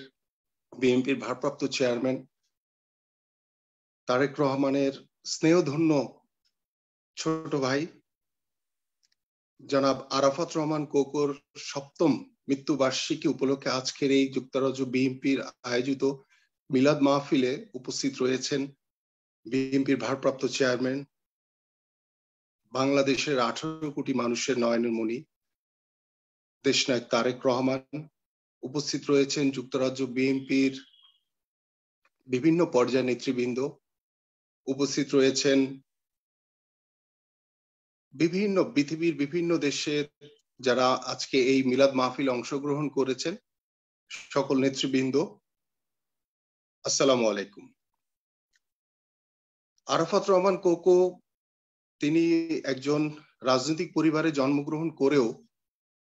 Speaker 8: বিএনপির ভারপ্রাপ্ত চেয়ারম্যান তারেক রহমানের স্নেহধন্য ছোট ভাই জনাব আরাফাত রহমান কোকর সপ্তম মৃত্যুবার্ষিকী উপলক্ষে আজকের এই যুক্তরাজ্য বিএনপির আয়োজিত মিলাদ মাহফিলে উপস্থিত রয়েছেন বিএনপির ভারপ্রাপ্ত চেয়ারম্যান বাংলাদেশের আঠারো কোটি মানুষের নয়নের মণি দেশনায়ক তারেক রহমান উপস্থিত রয়েছেন যুক্তরাজ্য বিএনপির বিভিন্ন পর্যায়ের নেতৃবৃন্দ উপস্থিত রয়েছেন বিভিন্ন পৃথিবীর বিভিন্ন দেশের যারা আজকে এই মিলাদ মাহফিল অংশগ্রহণ করেছেন সকল নেতৃবৃন্দ আসসালামু আলাইকুম আরাফাত রহমান কোকো তিনি একজন রাজনৈতিক পরিবারে জন্মগ্রহণ করেও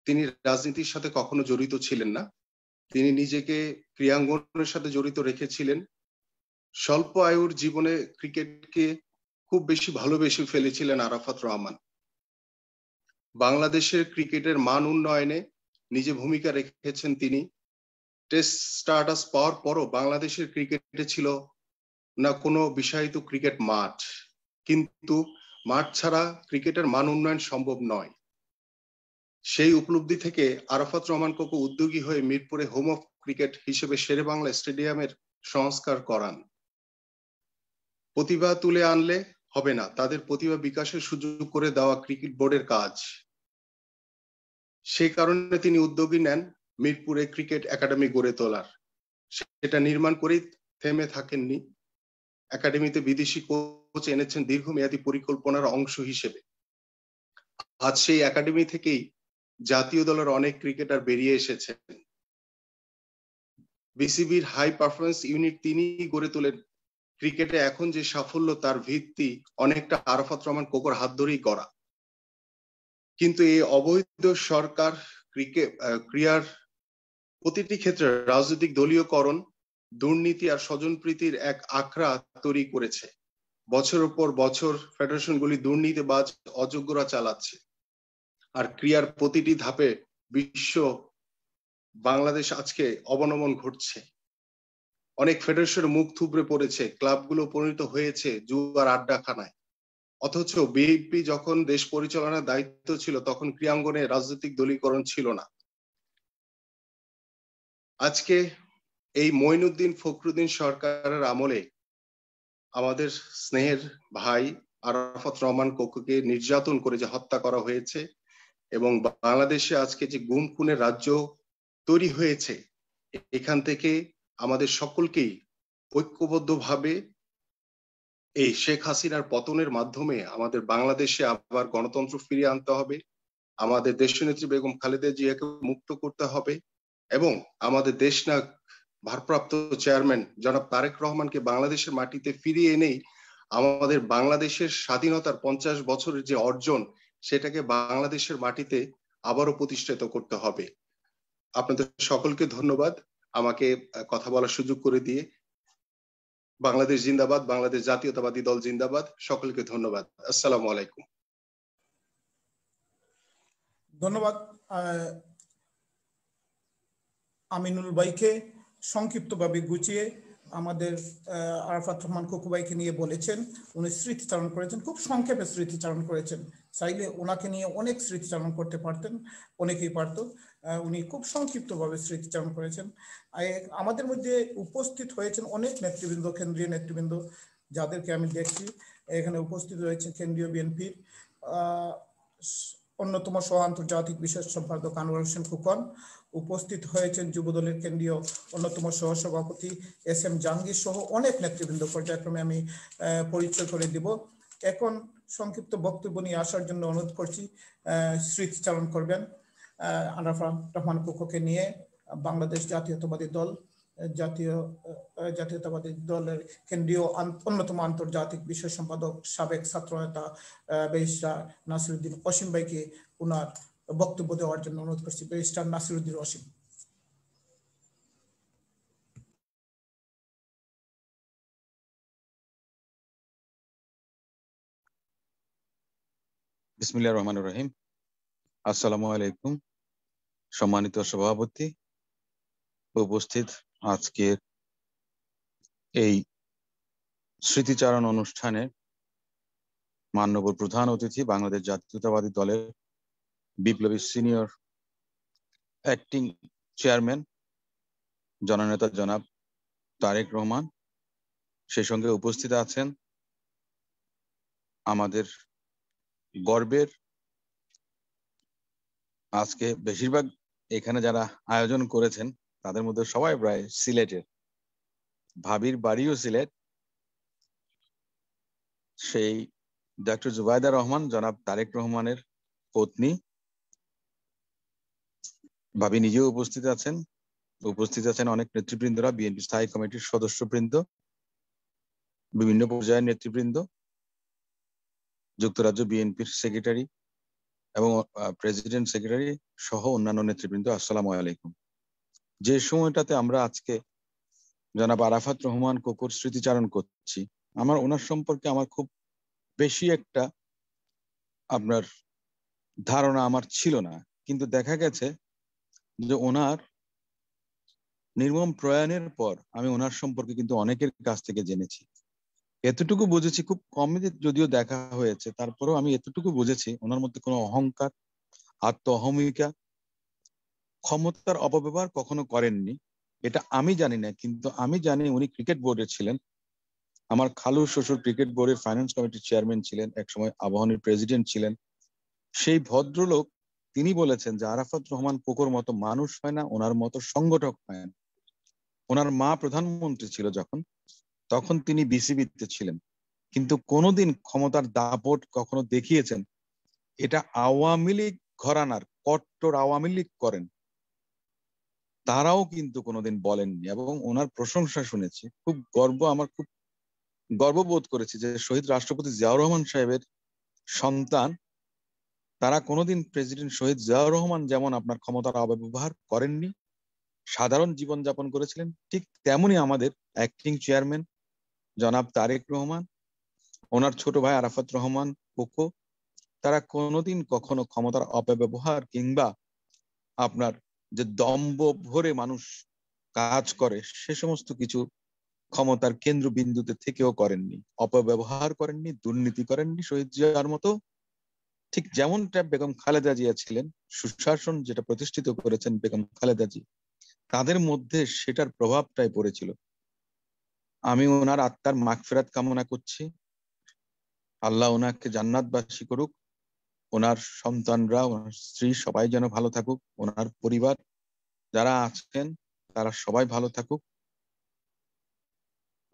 Speaker 8: তিনি রাজনীতির সাথে কখনো জড়িত ছিলেন না তিনি নিজেকে ক্রীড়াঙ্গনের সাথে জড়িত রেখেছিলেন স্বল্প আয়ুর জীবনে ক্রিকেটকে খুব বেশি ভালোবেসে ফেলেছিলেন আরাফাত রহমান বাংলাদেশের ক্রিকেটের মান উন্নয়নে নিজে ভূমিকা রেখেছেন তিনি টেস্ট স্টার্টাস পাওয়ার পরও বাংলাদেশের ক্রিকেটে ছিল না কোনো বিষয়িত ক্রিকেট মাঠ কিন্তু মাঠ ছাড়া ক্রিকেটের মান উন্নয়ন সম্ভব নয় সেই উপলব্ধি থেকে আরাফাত রহমান কোকো উদ্যোগী হয়ে মিরপুরে হোম অফ ক্রিকেট হিসেবে শেরে বাংলা স্টেডিয়ামের সংস্কার করান প্রতিভা তুলে আনলে হবে না তাদের প্রতিভা বিকাশের সুযোগ করে দেওয়া ক্রিকেট বোর্ডের কাজ সেই কারণে তিনি উদ্যোগী নেন মিরপুরে ক্রিকেট একাডেমি গড়ে তোলার সেটা নির্মাণ করে থেমে থাকেননি একাডেমিতে বিদেশি কোচ এনেছেন দীর্ঘমেয়াদী পরিকল্পনার অংশ হিসেবে আজ সেই একাডেমি থেকেই জাতীয় দলের অনেক ক্রিকেটার বেরিয়ে এসেছেন বিসিবির হাই পারফরমেন্স ইউনিট তিনি গড়ে তোলেন ক্রিকেটে এখন যে সাফল্য তার ভিত্তি অনেকটা আরাফাত রহমান কোকর হাত ধরেই করা কিন্তু এই অবৈধ সরকার ক্রিকেট ক্রিয়ার প্রতিটি ক্ষেত্রে রাজনৈতিক দলীয়করণ দুর্নীতি আর স্বজনপ্রীতির এক আখড়া তৈরি করেছে বছরের পর বছর ফেডারেশনগুলি দুর্নীতিবাজ অযোগ্যরা চালাচ্ছে আর ক্রিয়ার প্রতিটি ধাপে বিশ্ব বাংলাদেশ আজকে অবনমন ঘটছে অনেক ফেডারেশন মুখ থুবড়ে পড়েছে ক্লাবগুলো পরিণত হয়েছে জুয়ার আড্ডাখানায় অথচ বিএপি যখন দেশ পরিচালনার দায়িত্ব ছিল তখন ক্রিয়াঙ্গনে রাজনৈতিক দলীকরণ ছিল না আজকে এই মইনুদ্দিন ফখরুদ্দিন সরকারের আমলে আমাদের স্নেহের ভাই আরাফাত রহমান কোকুকে নির্যাতন করে যে হত্যা করা হয়েছে এবং বাংলাদেশে আজকে যে গুম খুনের রাজ্য তৈরি হয়েছে এখান থেকে আমাদের সকলকেই ঐক্যবদ্ধভাবে এই শেখ হাসিনার পতনের মাধ্যমে আমাদের বাংলাদেশে আবার গণতন্ত্র ফিরিয়ে আনতে হবে আমাদের দেশনেত্রী বেগম খালেদা জিয়াকে মুক্ত করতে হবে এবং আমাদের দেশনাগ ভারপ্রাপ্ত চেয়ারম্যান জনাব তারেক রহমানকে বাংলাদেশের মাটিতে ফিরিয়ে এনেই আমাদের বাংলাদেশের স্বাধীনতার পঞ্চাশ বছরের যে অর্জন সেটাকে বাংলাদেশের মাটিতে আবারও প্রতিষ্ঠিত করতে হবে আপনাদের সকলকে ধন্যবাদ আমাকে কথা বলার সুযোগ করে দিয়ে বাংলাদেশ জিন্দাবাদ বাংলাদেশ জাতীয়তাবাদী দল জিন্দাবাদ সকলকে ধন্যবাদ আসসালামু আলাইকুম
Speaker 1: ধন্যবাদ আমিনুল বাইকে সংক্ষিপ্তভাবে গুছিয়ে আমাদের আরফাত রহমান কুকুবাইকে নিয়ে বলেছেন উনি স্মৃতিচারণ করেছেন খুব সংক্ষেপে স্মৃতিচারণ করেছেন চাইলে ওনাকে নিয়ে অনেক স্মৃতিচারণ করতে পারতেন অনেকেই পারত উনি খুব সংক্ষিপ্তভাবে স্মৃতিচারণ করেছেন আমাদের মধ্যে উপস্থিত হয়েছেন অনেক নেতৃবৃন্দ কেন্দ্রীয় নেতৃবৃন্দ যাদেরকে আমি দেখছি এখানে উপস্থিত রয়েছে কেন্দ্রীয় বিএনপির অন্যতম সহ আন্তর্জাতিক বিশেষ সম্পাদক আনোয়ার হোসেন ফুকন উপস্থিত হয়েছেন যুবদলের কেন্দ্রীয় অন্যতম সহ সভাপতি এস এম জাহাঙ্গীর সহ অনেক নেতৃবৃন্দ পর্যায়ক্রমে আমি পরিচয় করে দিব এখন সংক্ষিপ্ত বক্তব্য নিয়ে আসার জন্য অনুরোধ করছি স্মৃতিচারণ করবেন আনাফা রহমান কুকুকে নিয়ে বাংলাদেশ জাতীয়তাবাদী দল জাতীয় জাতীয়তাবাদী দলের কেন্দ্রীয় অন্যতম আন্তর্জাতিক বিষয় সম্পাদক সাবেক ছাত্র ছাত্রনেতা বেরিস্টার নাসিরুদ্দিন অসীম ভাইকে ওনার
Speaker 2: বক্তব্য দেওয়ার জন্য অনুরোধ করছি বেরিস্টার নাসিরুদ্দিন অসীম বিসমিল্লা রহমান রহিম আসসালামু আলাইকুম সম্মানিত সভাপতি উপস্থিত আজকের এই স্মৃতিচারণ অনুষ্ঠানে মান্যবর প্রধান অতিথি বাংলাদেশ জাতীয়তাবাদী দলের বিপ্লবী সিনিয়র অ্যাক্টিং চেয়ারম্যান জননেতা জনাব তারেক রহমান সেই সঙ্গে উপস্থিত আছেন আমাদের গর্বের আজকে বেশিরভাগ এখানে যারা আয়োজন করেছেন তাদের মধ্যে সবাই প্রায় সিলেটের ভাবির বাড়িও সিলেট সেই ডক্টর জুবাইদা রহমান জনাব তারেক রহমানের পত্নী ভাবি নিজেও উপস্থিত আছেন উপস্থিত আছেন অনেক নেতৃবৃন্দরা বিএনপি স্থায়ী কমিটির সদস্যবৃন্দ বিভিন্ন পর্যায়ের নেতৃবৃন্দ যুক্তরাজ্য বিএনপির সেক্রেটারি এবং প্রেসিডেন্ট সেক্রেটারি সহ অন্যান্য নেতৃবৃন্দ আসসালামু আলাইকুম যে সময়টাতে আমরা আজকে জনাব আরাফাত রহমান কুকুর স্মৃতিচারণ করছি আমার ওনার সম্পর্কে আমার খুব বেশি একটা আপনার ধারণা আমার ছিল না কিন্তু দেখা গেছে যে ওনার নির্মম প্রয়াণের পর আমি ওনার সম্পর্কে কিন্তু অনেকের কাছ থেকে জেনেছি এতটুকু বুঝেছি খুব কম যদিও দেখা হয়েছে তারপরেও আমি এতটুকু বুঝেছি ওনার মধ্যে কোনো অহংকার আত্ম অহমিকা ক্ষমতার অপব্যবহার কখনো করেননি এটা আমি জানি না কিন্তু আমি জানি উনি ক্রিকেট বোর্ডে ছিলেন আমার খালু শ্বশুর ক্রিকেট বোর্ডের ফাইন্যান্স কমিটির চেয়ারম্যান ছিলেন একসময় আবাহনীর প্রেসিডেন্ট ছিলেন সেই ভদ্রলোক তিনি বলেছেন যে আরাফাত রহমান কোকর মতো মানুষ হয় না ওনার মতো সংগঠক হয় না ওনার মা প্রধানমন্ত্রী ছিল যখন তখন তিনি বিসিবিতে ছিলেন কিন্তু কোনোদিন ক্ষমতার দাপট কখনো দেখিয়েছেন এটা আওয়ামী লীগ ঘরানার কট্টর আওয়ামী লীগ করেন তারাও কিন্তু কোনোদিন বলেননি এবং ওনার প্রশংসা শুনেছি খুব গর্ব আমার খুব গর্ববোধ করেছি যে শহীদ রাষ্ট্রপতি জিয়াউর রহমান সাহেবের সন্তান তারা কোনোদিন প্রেসিডেন্ট শহীদ জিয়াউর রহমান যেমন আপনার ক্ষমতার অব্যবহার করেননি সাধারণ জীবন যাপন করেছিলেন ঠিক তেমনি আমাদের অ্যাক্টিং চেয়ারম্যান জনাব তারেক রহমান ওনার ছোট ভাই আরাফাত রহমান কোকো তারা কোনোদিন কখনো ক্ষমতার অপব্যবহার কিংবা আপনার যে দম্ব ভরে মানুষ কাজ করে সে সমস্ত কিছু ক্ষমতার কেন্দ্রবিন্দুতে থেকেও করেননি অপব্যবহার করেননি দুর্নীতি করেননি শহীদ জিয়ার মতো ঠিক যেমনটা বেগম খালেদা জিয়া ছিলেন সুশাসন যেটা প্রতিষ্ঠিত করেছেন বেগম খালেদা জি তাদের মধ্যে সেটার প্রভাবটাই পড়েছিল আমি ওনার আত্মার মাগফেরাত কামনা করছি আল্লাহ ওনাকে জান্নাতবাসী করুক ওনার সন্তানরা ওনার স্ত্রী সবাই যেন ভালো থাকুক ওনার পরিবার যারা আছেন তারা সবাই ভালো থাকুক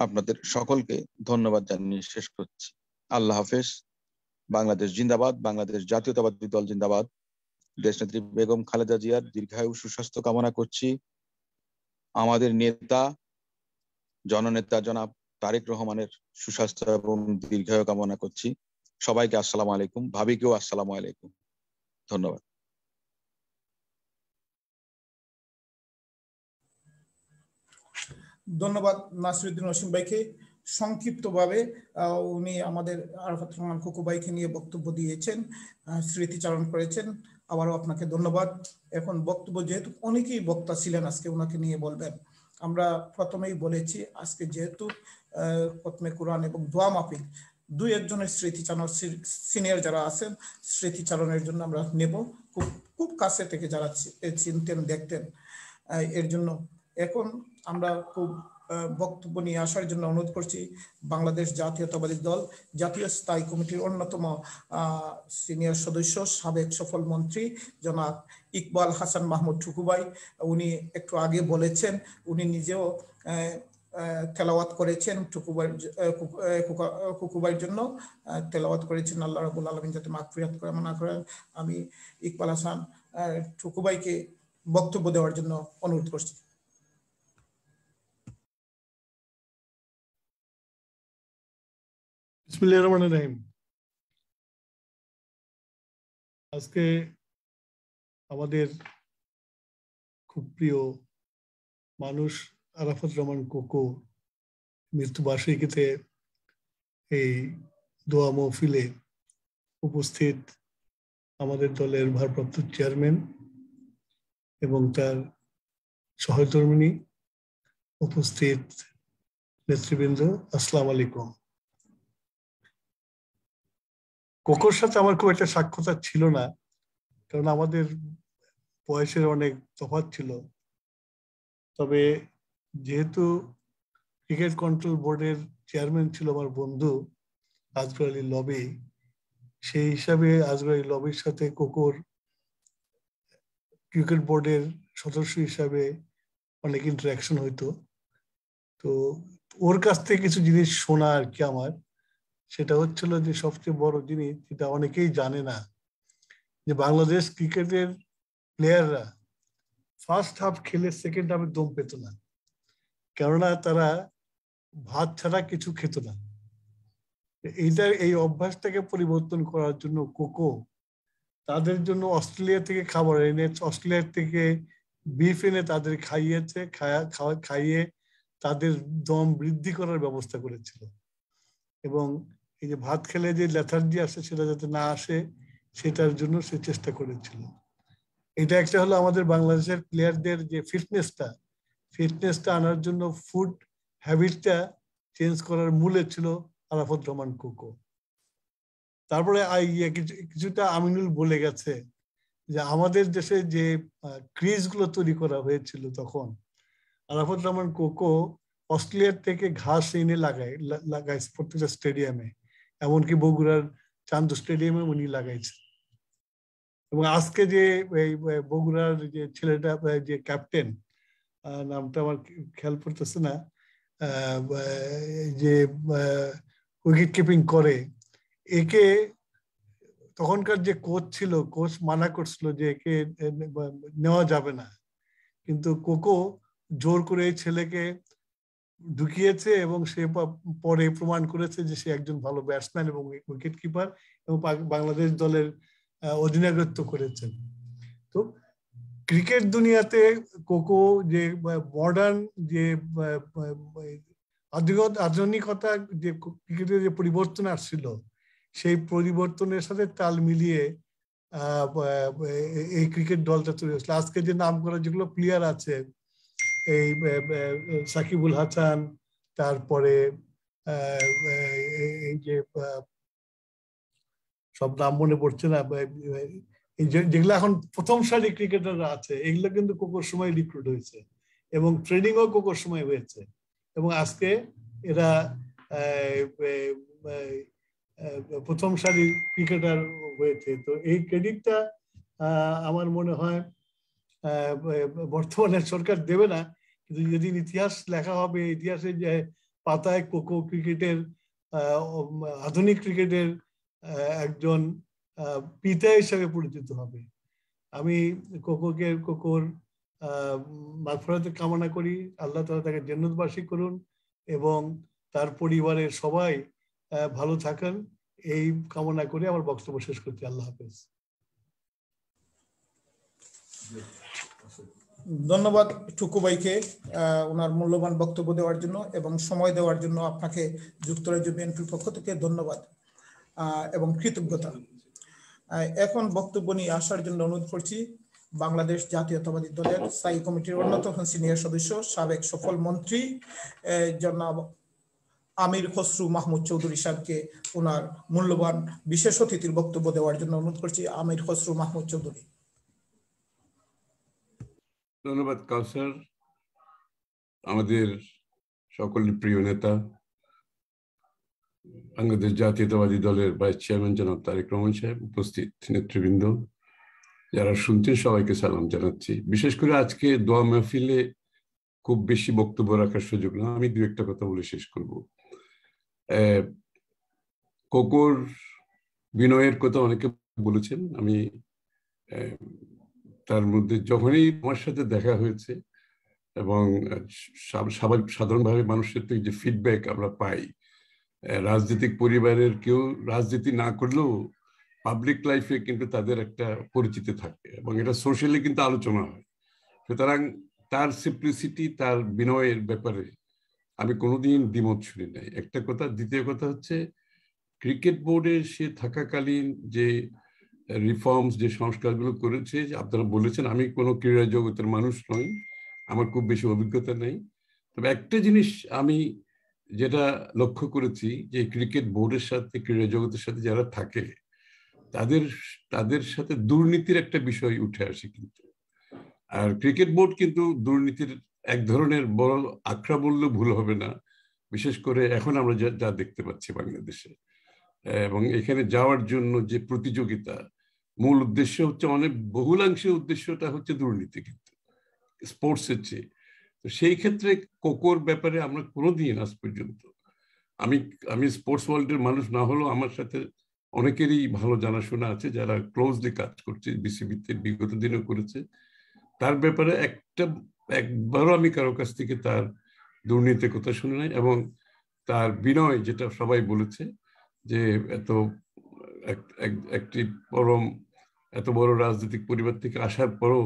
Speaker 2: আপনাদের সকলকে ধন্যবাদ জানিয়ে শেষ করছি আল্লাহ হাফেজ বাংলাদেশ জিন্দাবাদ বাংলাদেশ জাতীয়তাবাদী দল জিন্দাবাদ দেশনেত্রী বেগম খালেদা জিয়ার দীর্ঘায়ু সুস্বাস্থ্য কামনা করছি আমাদের নেতা জননেতা জনাব তারেক রহমানের সুস্বাস্থ্য এবং দীর্ঘায়ু কামনা করছি সবাইকে আসসালাম আলাইকুম ভাবিকেও আসসালাম আলাইকুম ধন্যবাদ
Speaker 1: ধন্যবাদ নাসিরুদ্দিন রসিম ভাইকে ভাবে উনি আমাদের আরফাত রহমান খুকু ভাইকে নিয়ে বক্তব্য দিয়েছেন স্মৃতিচারণ করেছেন আবারও আপনাকে ধন্যবাদ এখন বক্তব্য যেহেতু অনেকেই বক্তা ছিলেন আজকে ওনাকে নিয়ে বলবেন আমরা প্রথমেই বলেছি আজকে যেহেতু প্রথমে কোরআন এবং দোয়া মাফিক দুই একজনের স্মৃতিচারণ সিনিয়র যারা আছেন স্মৃতিচারণের জন্য আমরা নেব খুব খুব কাছে থেকে যারা চিনতেন দেখতেন এর জন্য এখন আমরা খুব বক্তব্য নিয়ে আসার জন্য অনুরোধ করছি বাংলাদেশ জাতীয়তাবাদী দল জাতীয় স্থায়ী কমিটির অন্যতম সিনিয়র সদস্য সাবেক সফল মন্ত্রী জনাব ইকবাল হাসান মাহমুদ ঠুকুবাই উনি একটু আগে বলেছেন উনি নিজেও তেলাওয়াত করেছেন টুকুবার কুকুবার জন্য তেলাওয়াত করেছেন আল্লাহ রাবুল আলমিন যাতে মাকফিরাত করে মনে করেন আমি ইকবাল হাসান
Speaker 2: টুকুবাইকে বক্তব্য দেওয়ার জন্য অনুরোধ করছি আজকে
Speaker 7: আমাদের খুব প্রিয় মানুষ আরাফাত রহমান কোকো মৃত্যুবার্ষিকীতে এই দোয়া মহফিলে উপস্থিত আমাদের দলের ভারপ্রাপ্ত চেয়ারম্যান এবং তার সহধর্মিনী উপস্থিত নেতৃবৃন্দ আসসালাম আলাইকুম কোকোর সাথে আমার খুব একটা সাক্ষতা ছিল না কারণ আমাদের বয়সের অনেক তফাৎ ছিল তবে যেহেতু ক্রিকেট কন্ট্রোল বোর্ডের চেয়ারম্যান ছিল আমার বন্ধু আজগর আলী লবি সেই হিসাবে আজগর আলী লবির সাথে কোকোর ক্রিকেট বোর্ডের সদস্য হিসাবে অনেক ইন্টারাকশন হইতো তো ওর কাছ থেকে কিছু জিনিস শোনা আর কি আমার সেটা হচ্ছিল যে সবচেয়ে বড় জিনিস যেটা অনেকেই জানে না যে বাংলাদেশ ক্রিকেটের প্লেয়াররা ফার্স্ট হাফ খেলে সেকেন্ড হাফে দম পেত না কেননা তারা ভাত ছাড়া কিছু খেত না এইটা এই অভ্যাসটাকে পরিবর্তন করার জন্য কোকো তাদের জন্য অস্ট্রেলিয়া থেকে খাবার এনে অস্ট্রেলিয়া থেকে বিফ এনে তাদের খাইয়েছে খাওয়া খাইয়ে তাদের দম বৃদ্ধি করার ব্যবস্থা করেছিল এবং এই যে ভাত খেলে যে লেথার্জি আসে সেটা যাতে না আসে সেটার জন্য সে চেষ্টা করেছিল এটা একটা হলো আমাদের বাংলাদেশের প্লেয়ারদের যে ফিটনেসটা ফিটনেসটা আনার জন্য ফুড হ্যাবিটটা চেঞ্জ করার মূলে ছিল আরাফত রহমান কোকো তারপরে ইয়ে কিছুটা আমিনুল বলে গেছে যে আমাদের দেশে যে ক্রিজগুলো তৈরি করা হয়েছিল তখন আরাফত রহমান কোকো অস্ট্রেলিয়ার থেকে ঘাস এনে লাগায় লাগায় প্রত্যেকটা স্টেডিয়ামে এমনকি বগুড়ার চান্দ স্টেডিয়ামে উনি লাগাইছেন এবং আজকে যে বগুড়ার যে ছেলেটা যে ক্যাপ্টেন নামটা আমার খেয়াল পড়তেছে না যে উইকেট কিপিং করে একে তখনকার যে কোচ ছিল কোচ মানা করছিল যে একে নেওয়া যাবে না কিন্তু কোকো জোর করে এই ছেলেকে ঢুকিয়েছে এবং সে পরে প্রমাণ করেছে যে সে একজন ভালো ব্যাটসম্যান এবং উইকেট কিপার এবং বাংলাদেশ দলের অধিনায়কত্ব করেছেন তো ক্রিকেট দুনিয়াতে কোকো যে মডার্ন যে আধুনিকতা যে ক্রিকেটের যে পরিবর্তন আসছিল সেই পরিবর্তনের সাথে তাল মিলিয়ে এই ক্রিকেট দলটা তৈরি হয়েছিল আজকে যে নাম করা যেগুলো প্লেয়ার আছে এই সাকিবুল হাসান তারপরে এই যে সব নাম মনে পড়ছে না যেগুলো এখন প্রথম সারি ক্রিকেটাররা আছে এগুলো কিন্তু কোকোর সময় রিক্রুট হয়েছে এবং ট্রেনিংও কোকোর সময় হয়েছে এবং আজকে এরা প্রথম সারি ক্রিকেটার হয়েছে তো এই ক্রেডিটটা আমার মনে হয় বর্তমানে সরকার দেবে না কিন্তু যেদিন ইতিহাস লেখা হবে ইতিহাসে যে পাতায় কোকো ক্রিকেটের আধুনিক ক্রিকেটের একজন পিতা হিসাবে পরিচিত হবে আমি কোকোকে কোকোর মাফরাতে কামনা করি আল্লাহ তালা তাকে জন্নতবাসী করুন এবং তার পরিবারের সবাই ভালো থাকেন এই কামনা করে আমার বক্তব্য শেষ করছি আল্লাহ হাফেজ ধন্যবাদ টুকু ভাইকে ওনার মূল্যবান
Speaker 1: বক্তব্য দেওয়ার জন্য এবং সময় দেওয়ার জন্য আপনাকে যুক্তরাজ্য বিএনপির পক্ষ থেকে ধন্যবাদ এবং কৃতজ্ঞতা এখন বক্তব্য নিয়ে আসার জন্য অনুরোধ করছি বাংলাদেশ জাতীয়তাবাদী দলের স্থায়ী কমিটির অন্যতম সিনিয়র সদস্য সাবেক সফল মন্ত্রী জনাব আমির খসরু মাহমুদ চৌধুরী সাহেবকে ওনার মূল্যবান বিশেষ অতিথির বক্তব্য দেওয়ার জন্য অনুরোধ করছি আমির খসরু মাহমুদ চৌধুরী
Speaker 4: ধন্যবাদ কাউসার আমাদের সকলের প্রিয় নেতা বাংলাদেশ জাতীয়তাবাদী দলের ভাইস চেয়ারম্যান জনাব তারেক রহমান সাহেব উপস্থিত নেতৃবৃন্দ যারা শুনছেন সবাইকে সালাম জানাচ্ছি বিশেষ করে আজকে দোয়া মাহফিলে খুব বেশি বক্তব্য রাখার সুযোগ না আমি দু একটা কথা বলে শেষ করব কোকর বিনয়ের কথা অনেকে বলেছেন আমি তার মধ্যে যখনই আমার সাথে দেখা হয়েছে এবং সাধারণভাবে মানুষের থেকে যে ফিডব্যাক আমরা পাই রাজনৈতিক পরিবারের কেউ রাজনীতি না করলেও পাবলিক লাইফে কিন্তু তাদের একটা পরিচিতি থাকে এবং এটা সোশ্যালি কিন্তু আলোচনা হয় সুতরাং তার সিপ্লিসিটি তার বিনয়ের ব্যাপারে আমি কোনোদিন দ্বিমত শুনি নাই একটা কথা দ্বিতীয় কথা হচ্ছে ক্রিকেট বোর্ডে সে থাকাকালীন যে রিফর্মস যে সংস্কারগুলো করেছে আপনারা বলেছেন আমি কোনো ক্রীড়া জগতের মানুষ নই আমার খুব বেশি অভিজ্ঞতা নেই তবে একটা জিনিস আমি যেটা লক্ষ্য করেছি যে ক্রিকেট বোর্ডের সাথে ক্রীড়া জগতের সাথে যারা থাকে তাদের তাদের সাথে দুর্নীতির একটা বিষয় উঠে আসে কিন্তু আর ক্রিকেট বোর্ড কিন্তু দুর্নীতির এক ধরনের বড় আখড়া বললে ভুল হবে না বিশেষ করে এখন আমরা যা দেখতে পাচ্ছি বাংলাদেশে এবং এখানে যাওয়ার জন্য যে প্রতিযোগিতা মূল উদ্দেশ্য হচ্ছে অনেক বহুলাংশের উদ্দেশ্যটা হচ্ছে দুর্নীতি কিন্তু স্পোর্টসের চেয়ে তো সেই ক্ষেত্রে কোকোর ব্যাপারে আমরা কোনো দিন আজ পর্যন্ত আমি আমি স্পোর্টস ওয়ার্ল্ডের মানুষ না হলেও আমার সাথে অনেকেরই ভালো জানাশোনা আছে যারা ক্লোজলি কাজ করছে বিসিবিতে বিগত দিনও করেছে তার ব্যাপারে একটা একবারও আমি কারো কাছ থেকে তার দুর্নীতির কথা শুনে নাই এবং তার বিনয় যেটা সবাই বলেছে যে এত একটি পরম এত বড় রাজনৈতিক পরিবার থেকে আসার পরও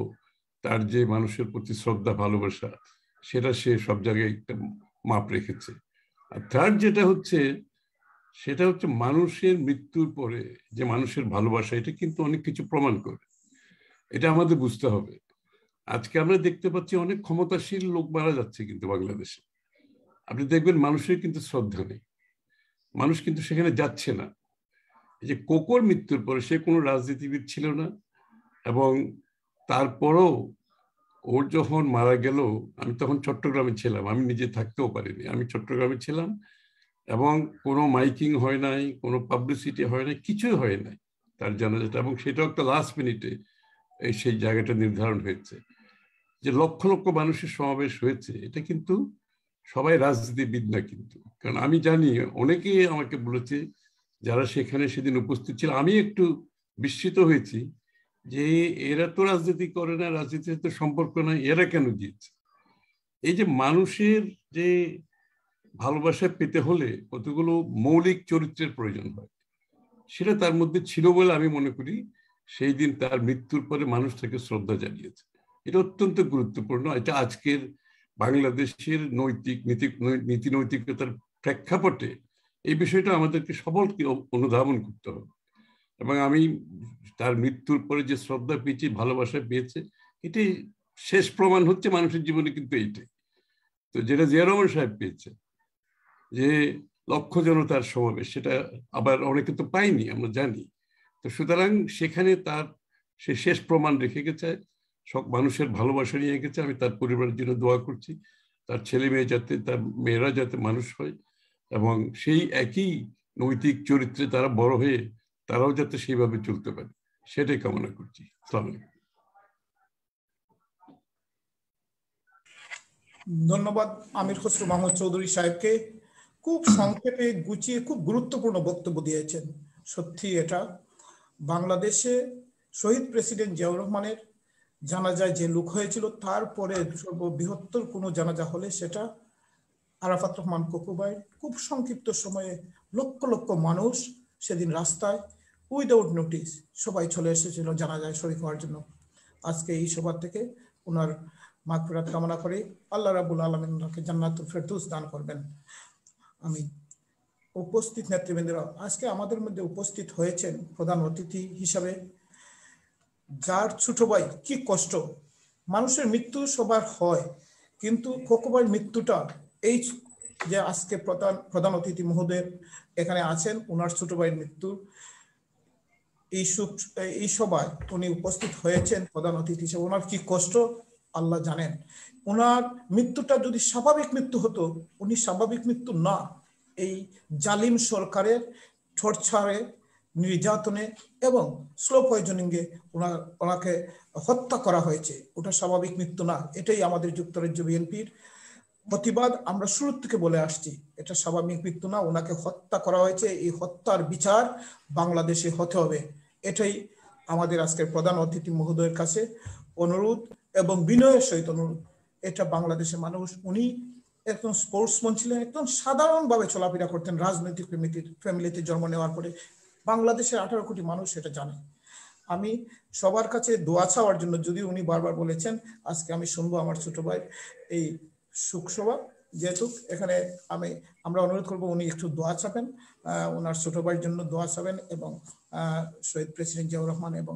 Speaker 4: তার যে মানুষের প্রতি শ্রদ্ধা ভালোবাসা সেটা সে সব জায়গায় একটা মাপ রেখেছে আর থার্ড যেটা হচ্ছে সেটা হচ্ছে মানুষের মৃত্যুর পরে যে মানুষের ভালোবাসা এটা কিন্তু অনেক কিছু প্রমাণ করে এটা আমাদের বুঝতে হবে আজকে আমরা দেখতে পাচ্ছি অনেক ক্ষমতাশীল লোক মারা যাচ্ছে কিন্তু বাংলাদেশে আপনি দেখবেন মানুষের কিন্তু শ্রদ্ধা নেই মানুষ কিন্তু সেখানে যাচ্ছে না এই যে কোকোর মৃত্যুর পরে সে কোনো রাজনীতিবিদ ছিল না এবং তারপরও ওর যখন মারা গেল আমি তখন চট্টগ্রামে ছিলাম আমি নিজে থাকতেও পারিনি আমি চট্টগ্রামে ছিলাম এবং কোনো মাইকিং হয় নাই কোনো পাবলিসিটি হয় নাই কিছুই হয় নাই তার জানাজাটা এবং সেটাও একটা লাস্ট মিনিটে এই সেই জায়গাটা নির্ধারণ হয়েছে যে লক্ষ লক্ষ মানুষের সমাবেশ হয়েছে এটা কিন্তু সবাই রাজনীতিবিদ না কিন্তু কারণ আমি জানি অনেকেই আমাকে বলেছে যারা সেখানে সেদিন উপস্থিত ছিল আমি একটু বিস্মিত হয়েছি যে এরা তো রাজনীতি করে না রাজনীতির সাথে সম্পর্ক নাই এরা কেন দিয়েছে এই যে মানুষের যে ভালোবাসা পেতে হলে কতগুলো মৌলিক চরিত্রের প্রয়োজন হয় সেটা তার মধ্যে ছিল বলে আমি মনে করি সেই দিন তার মৃত্যুর পরে মানুষ তাকে শ্রদ্ধা জানিয়েছে এটা অত্যন্ত গুরুত্বপূর্ণ এটা আজকের বাংলাদেশের নৈতিক নীতি নীতি নৈতিকতার প্রেক্ষাপটে এই বিষয়টা আমাদেরকে সবলকে অনুধাবন করতে হবে এবং আমি তার মৃত্যুর পরে যে শ্রদ্ধা পেয়েছি ভালোবাসা পেয়েছে এটি শেষ প্রমাণ হচ্ছে মানুষের জীবনে কিন্তু এইটাই তো যেটা জিয়া রহমান সাহেব পেয়েছে যে লক্ষ জনতার সমাবেশ সেটা আবার অনেকে তো পাইনি আমরা জানি তো সুতরাং সেখানে তার সে শেষ প্রমাণ রেখে গেছে সব মানুষের ভালোবাসা নিয়ে গেছে আমি তার পরিবারের জন্য দোয়া করছি তার ছেলে মেয়ে যাতে তার মেয়েরা যাতে মানুষ হয় এবং সেই একই নৈতিক চরিত্রে তারা বড় হয়ে তারাও যাতে সেইভাবে চলতে পারে সেটাই কামনা করছি আলাইকুম
Speaker 1: ধন্যবাদ আমির খসরু মাহমুদ চৌধুরী সাহেবকে খুব সংক্ষেপে গুছিয়ে খুব গুরুত্বপূর্ণ বক্তব্য দিয়েছেন সত্যি এটা বাংলাদেশে শহীদ প্রেসিডেন্ট জিয়াউর রহমানের জানাজায় যে লুক হয়েছিল তারপরে সর্ববৃহত্তর কোনো জানাজা হলে সেটা আরাফাত রহমান কোকুবাই খুব সংক্ষিপ্ত সময়ে লক্ষ লক্ষ মানুষ সেদিন রাস্তায় উইদাউট নোটিস সবাই চলে এসেছিল জানা যায় শরীফ হওয়ার জন্য আজকে এই সবার থেকে ওনার মাগফিরাত কামনা করে আল্লাহ রাবুল আলমিন ওনাকে জান্নাতুল ফেরদৌস দান করবেন আমি উপস্থিত নেতৃবৃন্দরা আজকে আমাদের মধ্যে উপস্থিত হয়েছেন প্রধান অতিথি হিসাবে যার ছোট ভাই কি কষ্ট মানুষের মৃত্যু সবার হয় কিন্তু খোকোবাই মৃত্যুটা এই যে আজকে প্রধান প্রধান অতিথি মহোদয় এখানে আছেন ওনার ছোট ভাইয়ের মৃত্যু এই এই সভায় উনি উপস্থিত হয়েছেন প্রধান অতিথি হিসেবে ওনার কি কষ্ট আল্লাহ জানেন ওনার মৃত্যুটা যদি স্বাভাবিক মৃত্যু হতো উনি স্বাভাবিক মৃত্যু না এই জালিম সরকারের টর্চারে নির্যাতনে এবং স্লো পয়জনিংয়ে ওনার ওনাকে হত্যা করা হয়েছে ওটা স্বাভাবিক মৃত্যু না এটাই আমাদের যুক্তরাজ্য বিএনপির প্রতিবাদ আমরা শুরু থেকে বলে আসছি এটা স্বাভাবিক মৃত্যু না ওনাকে হত্যা করা হয়েছে এই হত্যার বিচার বাংলাদেশে হতে হবে এটাই আমাদের আজকের প্রধান অতিথি মহোদয়ের কাছে অনুরোধ এবং বিনয়ের সহিত অনুরোধ এটা বাংলাদেশের মানুষ উনি একদম স্পোর্টসম্যান ছিলেন একদম সাধারণভাবে চলাফেরা করতেন রাজনৈতিক ফ্যামিলির ফ্যামিলিতে জন্ম নেওয়ার পরে বাংলাদেশের আঠারো কোটি মানুষ এটা জানে আমি সবার কাছে দোয়া চাওয়ার জন্য যদি উনি বারবার বলেছেন আজকে আমি শুনবো আমার ছোট ভাই এই সুখসভা যেহেতু এখানে আমি আমরা অনুরোধ করব উনি একটু দোয়া চাপেন ওনার ছোট ভাইয়ের জন্য দোয়া ছাপেন এবং শহীদ প্রেসিডেন্ট জিয়াউর রহমান এবং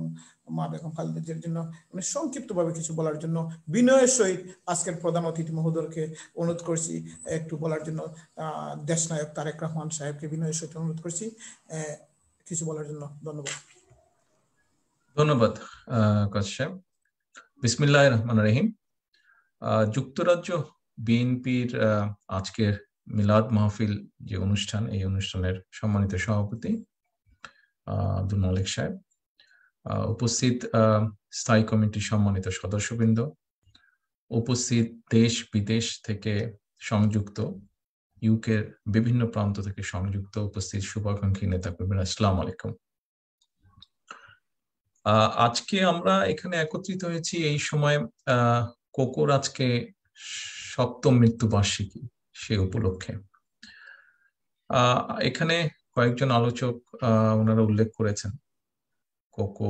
Speaker 1: মা বেগম খালেদের জন্য মানে সংক্ষিপ্তভাবে কিছু বলার জন্য বিনয়ের সহিত আজকের প্রধান অতিথি মহোদয়কে অনুরোধ করছি একটু বলার জন্য দেশ নায়ক তারেক রহমান সাহেবকে বিনয়ের সহিত অনুরোধ করছি কিছু বলার জন্য ধন্যবাদ
Speaker 6: ধন্যবাদ কাজ সাহেব বিসমিল্লাহ রহমান রহিম যুক্তরাজ্য বিএনপির আজকের মিলাদ মাহফিল যে অনুষ্ঠান এই অনুষ্ঠানের সম্মানিত সভাপতি আব্দুল মালিক সাহেব উপস্থিত স্থায়ী কমিটির সম্মানিত সদস্যবৃন্দ উপস্থিত দেশ বিদেশ থেকে সংযুক্ত ইউকের বিভিন্ন প্রান্ত থেকে সংযুক্ত উপস্থিত শুভাকাঙ্ক্ষী নেতা নেতাকর্মীরা আসসালাম আলাইকুম আজকে আমরা এখানে একত্রিত হয়েছি এই সময় কোকোর আজকে সপ্তম মৃত্যু বার্ষিকী সে উপলক্ষে এখানে কয়েকজন আলোচক ওনারা উল্লেখ করেছেন কোকো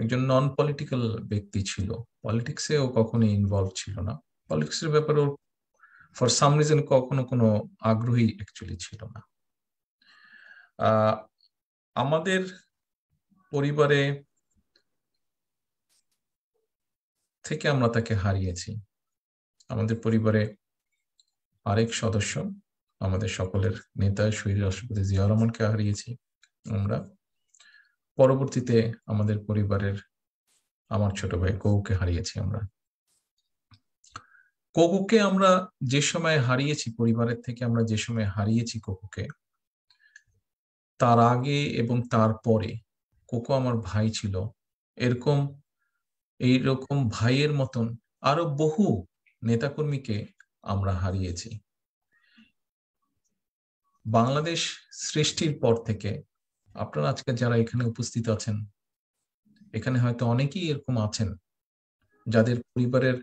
Speaker 6: একজন নন পলিটিক্যাল ব্যক্তি ছিল পলিটিক্সে ও কখনোই ইনভলভ ছিল না পলিটিক্সের ব্যাপারে ফর সাম রিজন কখনো কোনো আগ্রহী অ্যাকচুয়ালি ছিল না আমাদের পরিবারে থেকে আমরা তাকে হারিয়েছি আমাদের পরিবারে আরেক সদস্য আমাদের সকলের নেতা শহীদ রাষ্ট্রপতি জিয়া রহমানকে হারিয়েছি আমরা পরবর্তীতে আমাদের পরিবারের আমার ছোট ভাই কৌকে হারিয়েছি আমরা কৌকুকে আমরা যে সময় হারিয়েছি পরিবারের থেকে আমরা যে সময় হারিয়েছি ককুকে তার আগে এবং তারপরে কোকো আমার ভাই ছিল এরকম এইরকম ভাইয়ের মতন আরো বহু নেতাকর্মীকে আমরা হারিয়েছি বাংলাদেশ সৃষ্টির পর থেকে আপনারা আজকে যারা এখানে উপস্থিত আছেন এখানে হয়তো অনেকেই এরকম আছেন যাদের পরিবারের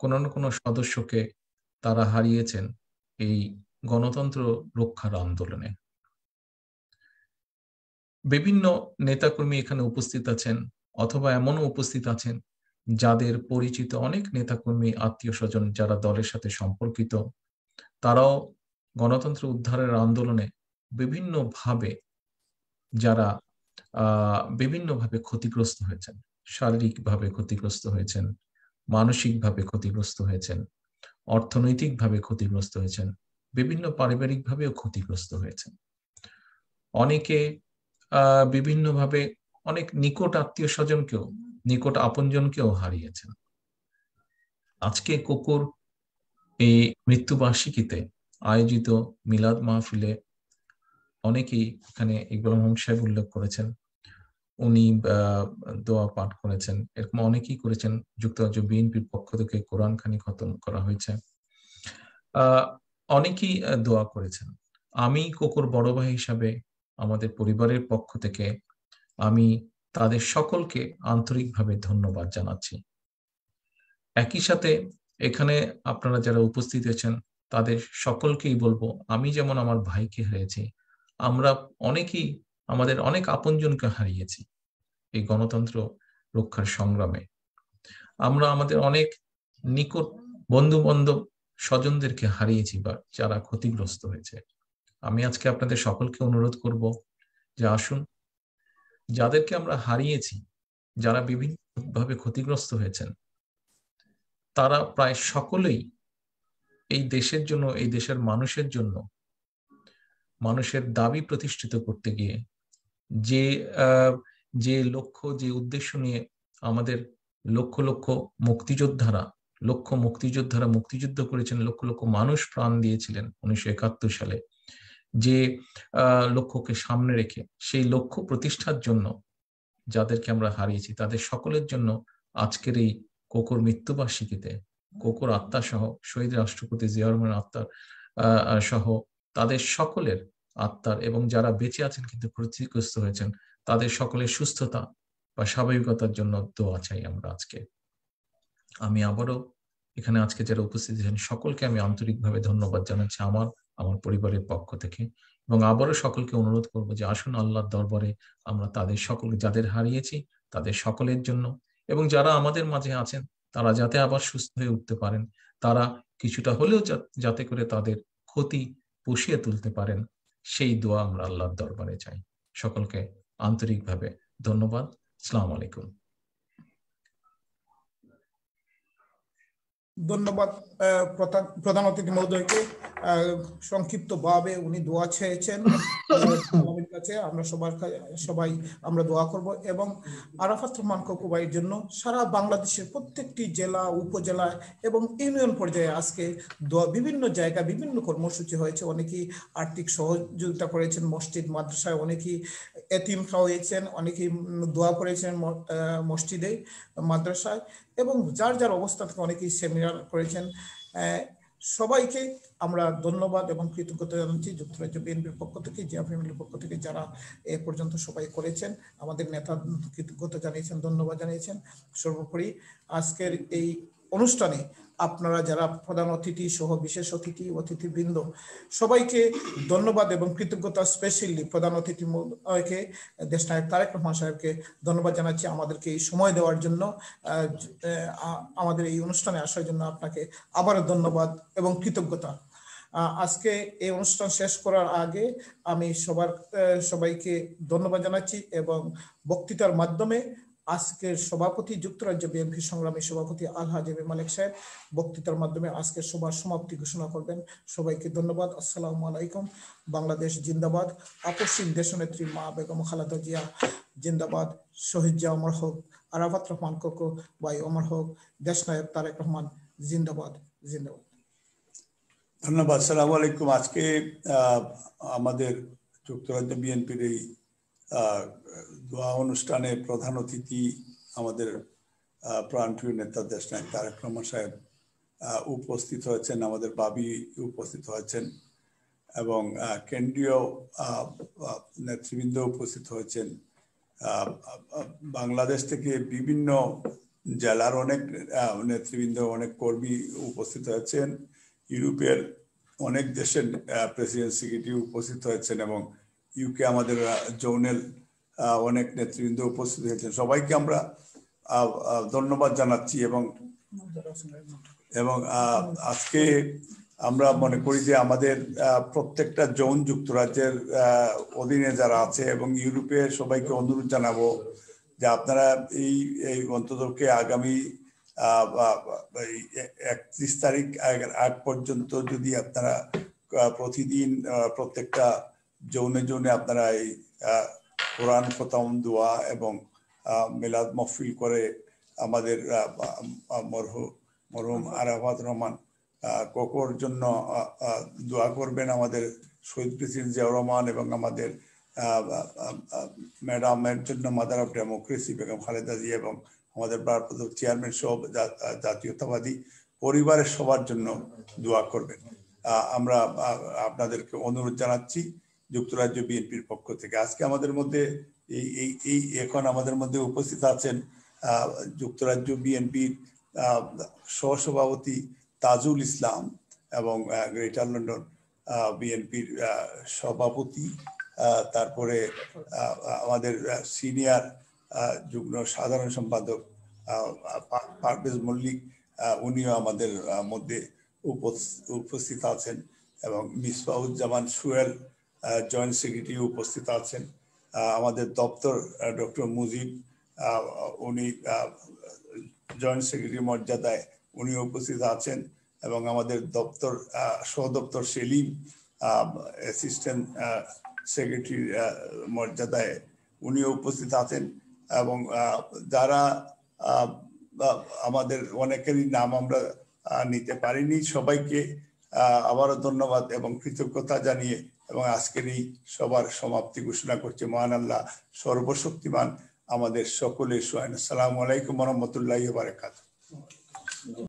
Speaker 6: কোনো না কোনো সদস্যকে তারা হারিয়েছেন এই গণতন্ত্র রক্ষার আন্দোলনে বিভিন্ন নেতাকর্মী এখানে উপস্থিত আছেন অথবা এমনও উপস্থিত আছেন যাদের পরিচিত অনেক নেতাকর্মী আত্মীয় স্বজন যারা দলের সাথে সম্পর্কিত তারাও গণতন্ত্র উদ্ধারের আন্দোলনে বিভিন্নভাবে যারা বিভিন্নভাবে ক্ষতিগ্রস্ত হয়েছেন শারীরিকভাবে ক্ষতিগ্রস্ত হয়েছেন মানসিকভাবে ক্ষতিগ্রস্ত হয়েছেন অর্থনৈতিকভাবে ক্ষতিগ্রস্ত হয়েছেন বিভিন্ন পারিবারিকভাবেও ক্ষতিগ্রস্ত হয়েছেন অনেকে বিভিন্নভাবে অনেক নিকট আত্মীয় স্বজনকেও নিকট আপনজনকেও হারিয়েছেন আজকে কুকুর এই মৃত্যুবার্ষিকীতে আয়োজিত মিলাদ মাহফিলে অনেকেই এখানে ইকবাল মোহাম্মদ সাহেব উল্লেখ করেছেন উনি দোয়া পাঠ করেছেন এরকম অনেকেই করেছেন যুক্তরাজ্য বিএনপির পক্ষ থেকে কোরআন খানি খতম করা হয়েছে অনেকেই দোয়া করেছেন আমি কুকুর বড় ভাই হিসাবে আমাদের পরিবারের পক্ষ থেকে আমি তাদের সকলকে আন্তরিকভাবে ধন্যবাদ জানাচ্ছি একই সাথে এখানে আপনারা যারা উপস্থিত আছেন তাদের সকলকেই বলবো আমি যেমন আমার ভাইকে হারিয়েছি আমরা অনেকেই আমাদের অনেক আপনজনকে হারিয়েছি এই গণতন্ত্র রক্ষার সংগ্রামে আমরা আমাদের অনেক নিকট বন্ধু বান্ধব স্বজনদেরকে হারিয়েছি বা যারা ক্ষতিগ্রস্ত হয়েছে আমি আজকে আপনাদের সকলকে অনুরোধ করব যে আসুন যাদেরকে আমরা হারিয়েছি যারা বিভিন্নভাবে ক্ষতিগ্রস্ত হয়েছেন তারা প্রায় সকলেই এই দেশের জন্য এই দেশের মানুষের জন্য মানুষের দাবি প্রতিষ্ঠিত করতে গিয়ে যে যে লক্ষ্য যে উদ্দেশ্য নিয়ে আমাদের লক্ষ লক্ষ মুক্তিযোদ্ধারা লক্ষ মুক্তিযোদ্ধারা মুক্তিযুদ্ধ করেছেন লক্ষ লক্ষ মানুষ প্রাণ দিয়েছিলেন উনিশশো সালে যে লক্ষ্যকে সামনে রেখে সেই লক্ষ্য প্রতিষ্ঠার জন্য যাদেরকে আমরা হারিয়েছি তাদের সকলের জন্য আজকের এই কোকর মৃত্যুবার্ষিকীতে কোকর আত্মা সহ শহীদ রাষ্ট্রপতি জিয়ারমান আত্মার সহ তাদের সকলের আত্মার এবং যারা বেঁচে আছেন কিন্তু ক্ষতিগ্রস্ত হয়েছেন তাদের সকলের সুস্থতা বা স্বাভাবিকতার জন্য দোয়া চাই আমরা আজকে আমি আবারও এখানে আজকে যারা উপস্থিত সকলকে আমি আন্তরিকভাবে ধন্যবাদ জানাচ্ছি আমার আমার পরিবারের পক্ষ থেকে এবং আবারও সকলকে অনুরোধ করব যে আসুন আল্লাহর দরবারে আমরা তাদের সকল যাদের হারিয়েছি তাদের সকলের জন্য এবং যারা আমাদের মাঝে আছেন তারা যাতে আবার সুস্থ হয়ে উঠতে পারেন তারা কিছুটা হলেও যাতে করে তাদের ক্ষতি পুষিয়ে তুলতে পারেন সেই দোয়া আমরা আল্লাহর দরবারে চাই সকলকে আন্তরিকভাবে ধন্যবাদ সালাম আলাইকুম
Speaker 1: ধন্যবাদ প্রধান অতিথি মহোদয়কে সংক্ষিপ্তভাবে উনি দোয়া চেয়েছেন কাছে আমরা সবার সবাই আমরা দোয়া করব এবং আরাফাত রহমান কোকুবাইয়ের জন্য সারা বাংলাদেশের প্রত্যেকটি জেলা উপজেলা এবং ইউনিয়ন পর্যায়ে আজকে দোয়া বিভিন্ন জায়গা বিভিন্ন কর্মসূচি হয়েছে অনেকেই আর্থিক সহযোগিতা করেছেন মসজিদ মাদ্রাসায় অনেকেই এতিম খাওয়াইছেন অনেকেই দোয়া করেছেন মসজিদে মাদ্রাসায় এবং যার যার অবস্থা থেকে অনেকেই সেমিনার করেছেন সবাইকে আমরা ধন্যবাদ এবং কৃতজ্ঞতা জানাচ্ছি যুক্তরাজ্য বিএনপির পক্ষ থেকে জিয়া ফ্যামিলির পক্ষ থেকে যারা এ পর্যন্ত সবাই করেছেন আমাদের নেতা কৃতজ্ঞতা জানিয়েছেন ধন্যবাদ জানিয়েছেন সর্বোপরি আজকের এই অনুষ্ঠানে আপনারা যারা প্রধান অতিথি সহ বিশেষ অতিথি অতিথিবৃন্দ সবাইকে ধন্যবাদ এবং কৃতজ্ঞতা স্পেশালি প্রধান অতিথি মহোদয়কে দেশনায়ক তারেক রহমান সাহেবকে ধন্যবাদ জানাচ্ছি আমাদেরকে এই সময় দেওয়ার জন্য আমাদের এই অনুষ্ঠানে আসার জন্য আপনাকে আবারও ধন্যবাদ এবং কৃতজ্ঞতা আজকে এই অনুষ্ঠান শেষ করার আগে আমি সবার সবাইকে ধন্যবাদ জানাচ্ছি এবং বক্তৃতার মাধ্যমে আজকের সভাপতি যুক্তরাজ্য বিএনপি সংগ্রামী সভাপতি আলহাজ মালিক সাহেব বক্তৃতার মাধ্যমে আজকের সভার সমাপ্তি ঘোষণা করবেন সবাইকে ধন্যবাদ আসসালামু আলাইকুম বাংলাদেশ জিন্দাবাদ আপসীন দেশনেত্রী মা বেগম খালাদা জিয়া জিন্দাবাদ শহীদজা অমর হোক আরাফাত রহমান কোকো বাই অমর দেশ দেশনায়ক তারেক রহমান জিন্দাবাদ জিন্দাবাদ
Speaker 5: ধন্যবাদ সালাম আলাইকুম আজকে আমাদের যুক্তরাজ্য বিএনপির এই দোয়া অনুষ্ঠানে প্রধান অতিথি আমাদের প্রাণপ্রিয় নেতা দেশ নায়ক তারেক রহমান সাহেব উপস্থিত হয়েছেন আমাদের বাবি উপস্থিত হয়েছেন এবং কেন্দ্রীয় নেতৃবৃন্দ উপস্থিত হয়েছেন বাংলাদেশ থেকে বিভিন্ন জেলার অনেক নেতৃবৃন্দ অনেক কর্মী উপস্থিত হয়েছেন ইউরোপের অনেক দেশের প্রেসিডেন্ট সেক্রেটারি উপস্থিত হয়েছেন এবং ইউকে আমাদের জৌনেল অনেক নেতৃবৃন্দ উপস্থিত হয়েছেন সবাইকে আমরা ধন্যবাদ জানাচ্ছি এবং এবং আজকে আমরা মনে করি যে আমাদের প্রত্যেকটা জোন যুক্তরাজ্যের অধীনে যারা আছে এবং ইউরোপে সবাইকে অনুরোধ জানাবো যে আপনারা এই এই অন্ততকে আগামী একত্রিশ তারিখ আগ পর্যন্ত যদি আপনারা প্রতিদিন প্রত্যেকটা যৌনে যৌনে আপনারা এই কোরআন ফতাম দোয়া এবং মিলাদ মফিল করে আমাদের মরহু মরহুম আচ্ছা। আরাফাত রহমান কোকোর জন্য দোয়া করবেন আমাদের শহীদ প্রিসিন জিয়াউর রহমান এবং আমাদের ম্যাডামের জন্য mother of democracy Begum Khaleda Zia এবং আমাদের ভারপ্রাপ্ত চেয়ারম্যান সহ জাতীয়তাবাদী পরিবারের সবার জন্য দোয়া করবেন আমরা আপনাদেরকে অনুরোধ জানাচ্ছি যুক্তরাজ্য বিএনপির পক্ষ থেকে আজকে আমাদের মধ্যে এই এই এই এখন আমাদের মধ্যে উপস্থিত আছেন যুক্তরাজ্য বিএনপির সহসভাপতি তাজুল ইসলাম এবং গ্রেটার লন্ডন বিএনপির সভাপতি তারপরে আমাদের সিনিয়র যুগ্ম সাধারণ সম্পাদক পারভেজ মল্লিক উনিও আমাদের মধ্যে উপস্থিত আছেন এবং মিসবাহুজ্জামান সুয়েল জয়েন্ট সেক্রেটারি উপস্থিত আছেন আমাদের দপ্তর ডক্টর মুজিব উনি জয়েন্ট সেক্রেটারি মর্যাদায় উনি উপস্থিত আছেন এবং আমাদের দপ্তর সদপ্তর সেলিম অ্যাসিস্ট্যান্ট সেক্রেটারি মর্যাদায় উনি উপস্থিত আছেন এবং যারা আমাদের অনেকেরই নাম আমরা নিতে পারিনি সবাইকে আবারও ধন্যবাদ এবং কৃতজ্ঞতা জানিয়ে এবং আজকের এই সবার সমাপ্তি ঘোষণা করছে মহান আল্লাহ সর্বশক্তিমান আমাদের সকলের সোহান সালাম আলাইকুম রহমতুল্লাহ বারাকাত